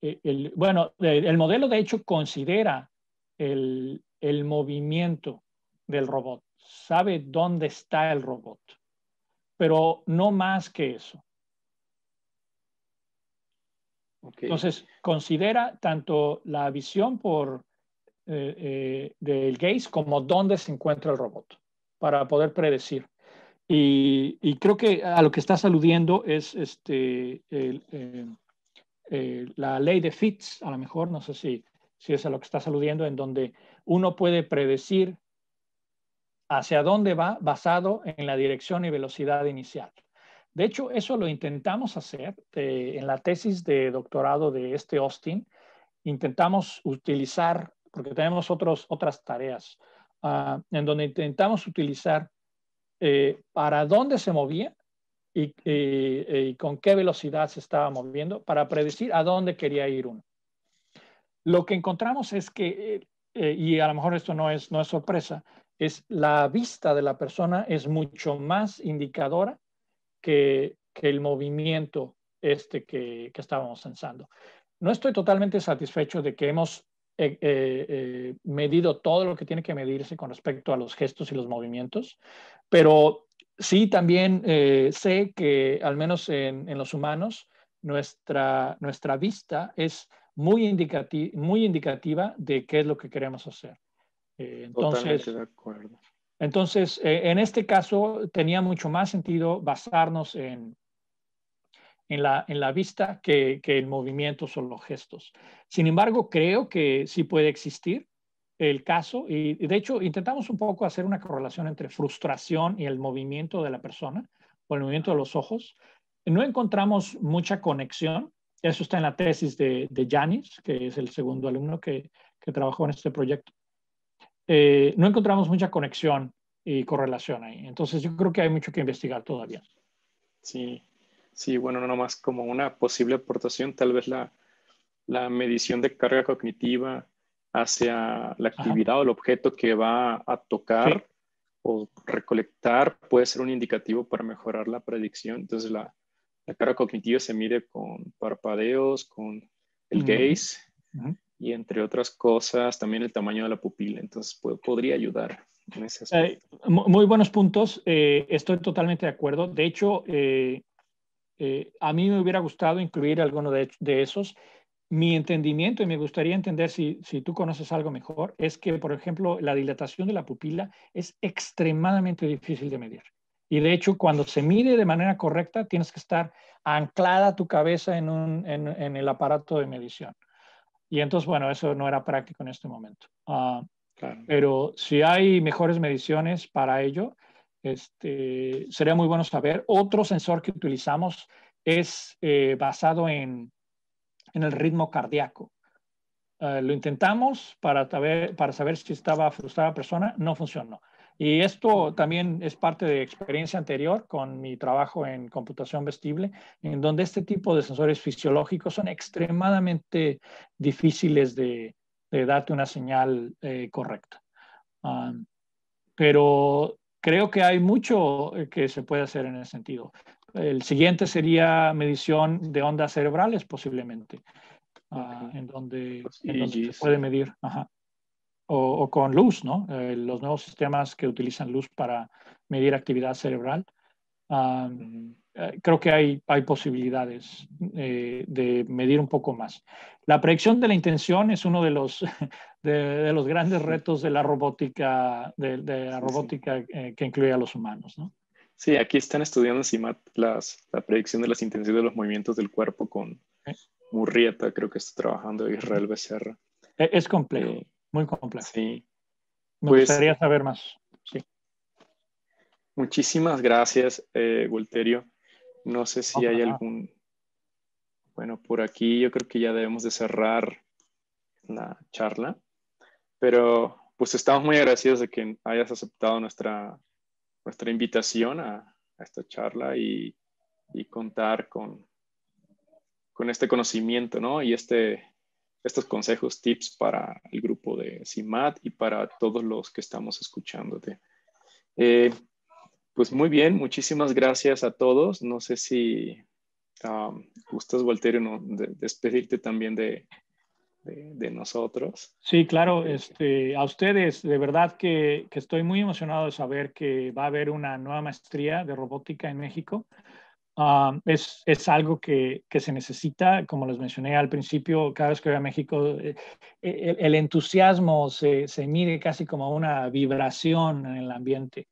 e, bueno, e, el modelo de hecho considera el, movimiento del robot, sabe dónde está el robot, pero no más que eso. Entonces, considera tanto la visión por, eh, eh, del gaze como dónde se encuentra el robot para poder predecir. Y, creo que a lo que estás aludiendo es este, eh, eh, la ley de Fitz a lo mejor, no sé si, si es a lo que estás aludiendo, en donde uno puede predecir hacia dónde va basado en la dirección y velocidad inicial. De hecho, eso lo intentamos hacer eh, en la tesis de doctorado de este Austin. Intentamos utilizar, porque tenemos otros, otras tareas, Ah, en donde intentamos utilizar eh, para dónde se movía y, con qué velocidad se estaba moviendo para predecir a dónde quería ir uno. Lo que encontramos es que, eh, eh, y a lo mejor esto no es, no es sorpresa, es la vista de la persona es mucho más indicadora que, que el movimiento este que, que estábamos pensando. No estoy totalmente satisfecho de que hemos eh, eh, medido todo lo que tiene que medirse con respecto a los gestos y los movimientos, pero sí también eh, sé que al menos en, los humanos nuestra, nuestra vista es muy, muy indicativa de qué es lo que queremos hacer. Eh, entonces, de acuerdo. Entonces, en este caso tenía mucho más sentido basarnos en, en la, vista que, el movimiento son los gestos. Sin embargo, creo que sí puede existir el caso y, de hecho intentamos un poco hacer una correlación entre frustración y el movimiento de la persona o el movimiento de los ojos. No encontramos mucha conexión. Eso está en la tesis de, Janis, que es el segundo alumno que, trabajó en este proyecto. Eh, no encontramos mucha conexión y correlación ahí. Entonces yo creo que hay mucho que investigar todavía. Sí, Sí, bueno, no más como una posible aportación, tal vez la, la medición de carga cognitiva hacia la actividad o el objeto que va a tocar o recolectar puede ser un indicativo para mejorar la predicción. Entonces la, carga cognitiva se mide con parpadeos, con el gaze y entre otras cosas también el tamaño de la pupila. Entonces podría ayudar. En ese eh, muy buenos puntos. Eh, estoy totalmente de acuerdo. De hecho, eh, eh, a mí me hubiera gustado incluir alguno de, esos. Mi entendimiento, y me gustaría entender si, tú conoces algo mejor, es que, por ejemplo, la dilatación de la pupila es extremadamente difícil de medir. Y de hecho, cuando se mide de manera correcta, tienes que estar anclada tu cabeza en, un, en, el aparato de medición. Y entonces, bueno, eso no era práctico en este momento. Ah, pero si hay mejores mediciones para ello, este, sería muy bueno saber. Otro sensor que utilizamos es eh, basado en, en, el ritmo cardíaco. Eh, lo intentamos para saber, para saber si estaba frustrada la persona, no funcionó. Y esto también es parte de experiencia anterior con mi trabajo en computación vestible, en donde este tipo de sensores fisiológicos son extremadamente difíciles de, de darte una señal eh, correcta. Ah, pero creo que hay mucho eh, que se puede hacer en ese sentido. El siguiente sería medición de ondas cerebrales, posiblemente, ah, en donde, se puede medir. O, con luz, ¿no? Eh, los nuevos sistemas que utilizan luz para medir actividad cerebral. Eh, creo que hay, hay posibilidades eh, de medir un poco más. La predicción de la intención es uno de los, de, los grandes retos de la robótica, de, la robótica eh, que incluye a los humanos. Sí, aquí están estudiando encima la predicción de las intenciones de los movimientos del cuerpo con Murrieta, creo que está trabajando Israel Becerra. E, es complejo, muy complejo. Sí. Me pues gustaría saber más. Sí. Muchísimas gracias, eh, no sé si hay algún... Bueno, por aquí yo creo que ya debemos de cerrar la charla, pero pues estamos muy agradecidos de que hayas aceptado nuestra, nuestra invitación a, esta charla y, contar con, con este conocimiento, ¿no? Y este, estos consejos, tips para el grupo de CIMAT y para todos los que estamos escuchándote. Eh, pues muy bien, muchísimas gracias a todos. No sé si gustas, Walterio, despedirte también de, nosotros. Sí, claro, este, a ustedes, de verdad que, estoy muy emocionado de saber que va a haber una nueva maestría de robótica en México. es, es, algo que, que, se necesita, como les mencioné al principio, cada vez que voy a México, eh, el, el entusiasmo se, se mide casi como una vibración en el ambiente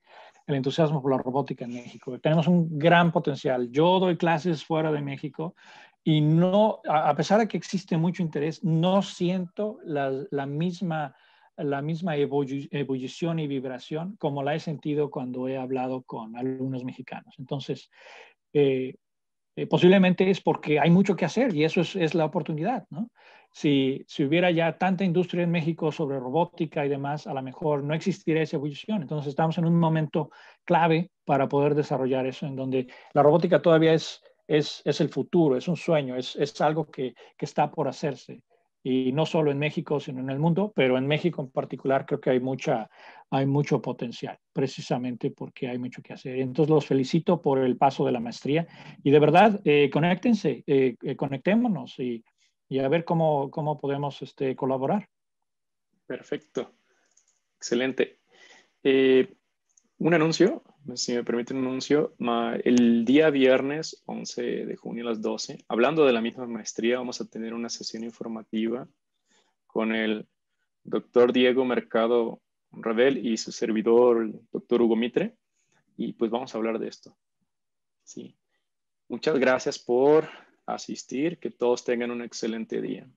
el entusiasmo por la robótica en México. Tenemos un gran potencial. Yo doy clases fuera de México y no, a pesar de que existe mucho interés, no siento la, misma la misma ebullición y vibración como la he sentido cuando he hablado con alumnos mexicanos. Entonces, eh, eh, posiblemente es porque hay mucho que hacer y eso es, es la oportunidad, ¿no? Si, si hubiera ya tanta industria en México sobre robótica y demás, a lo mejor no existiría esa evolución. Entonces estamos en un momento clave para poder desarrollar eso, en donde la robótica todavía es, es, es el futuro, es un sueño, es, es algo que, que está por hacerse y no solo en México, sino en el mundo, pero en México en particular creo que hay, mucha, hay mucho potencial, precisamente porque hay mucho que hacer. Entonces los felicito por el paso de la maestría y de verdad, eh, conéctense, eh, eh, conectémonos y y a ver cómo, cómo podemos este, colaborar. Perfecto. Excelente. Eh, un anuncio, si me permiten un anuncio, el día viernes 11 de junio a las 12, hablando de la misma maestría, vamos a tener una sesión informativa con el doctor Diego Mercado Rebel y su servidor, el doctor Hugo Mitre, y pues vamos a hablar de esto. Sí. Muchas gracias por asistir. Que todos tengan un excelente día.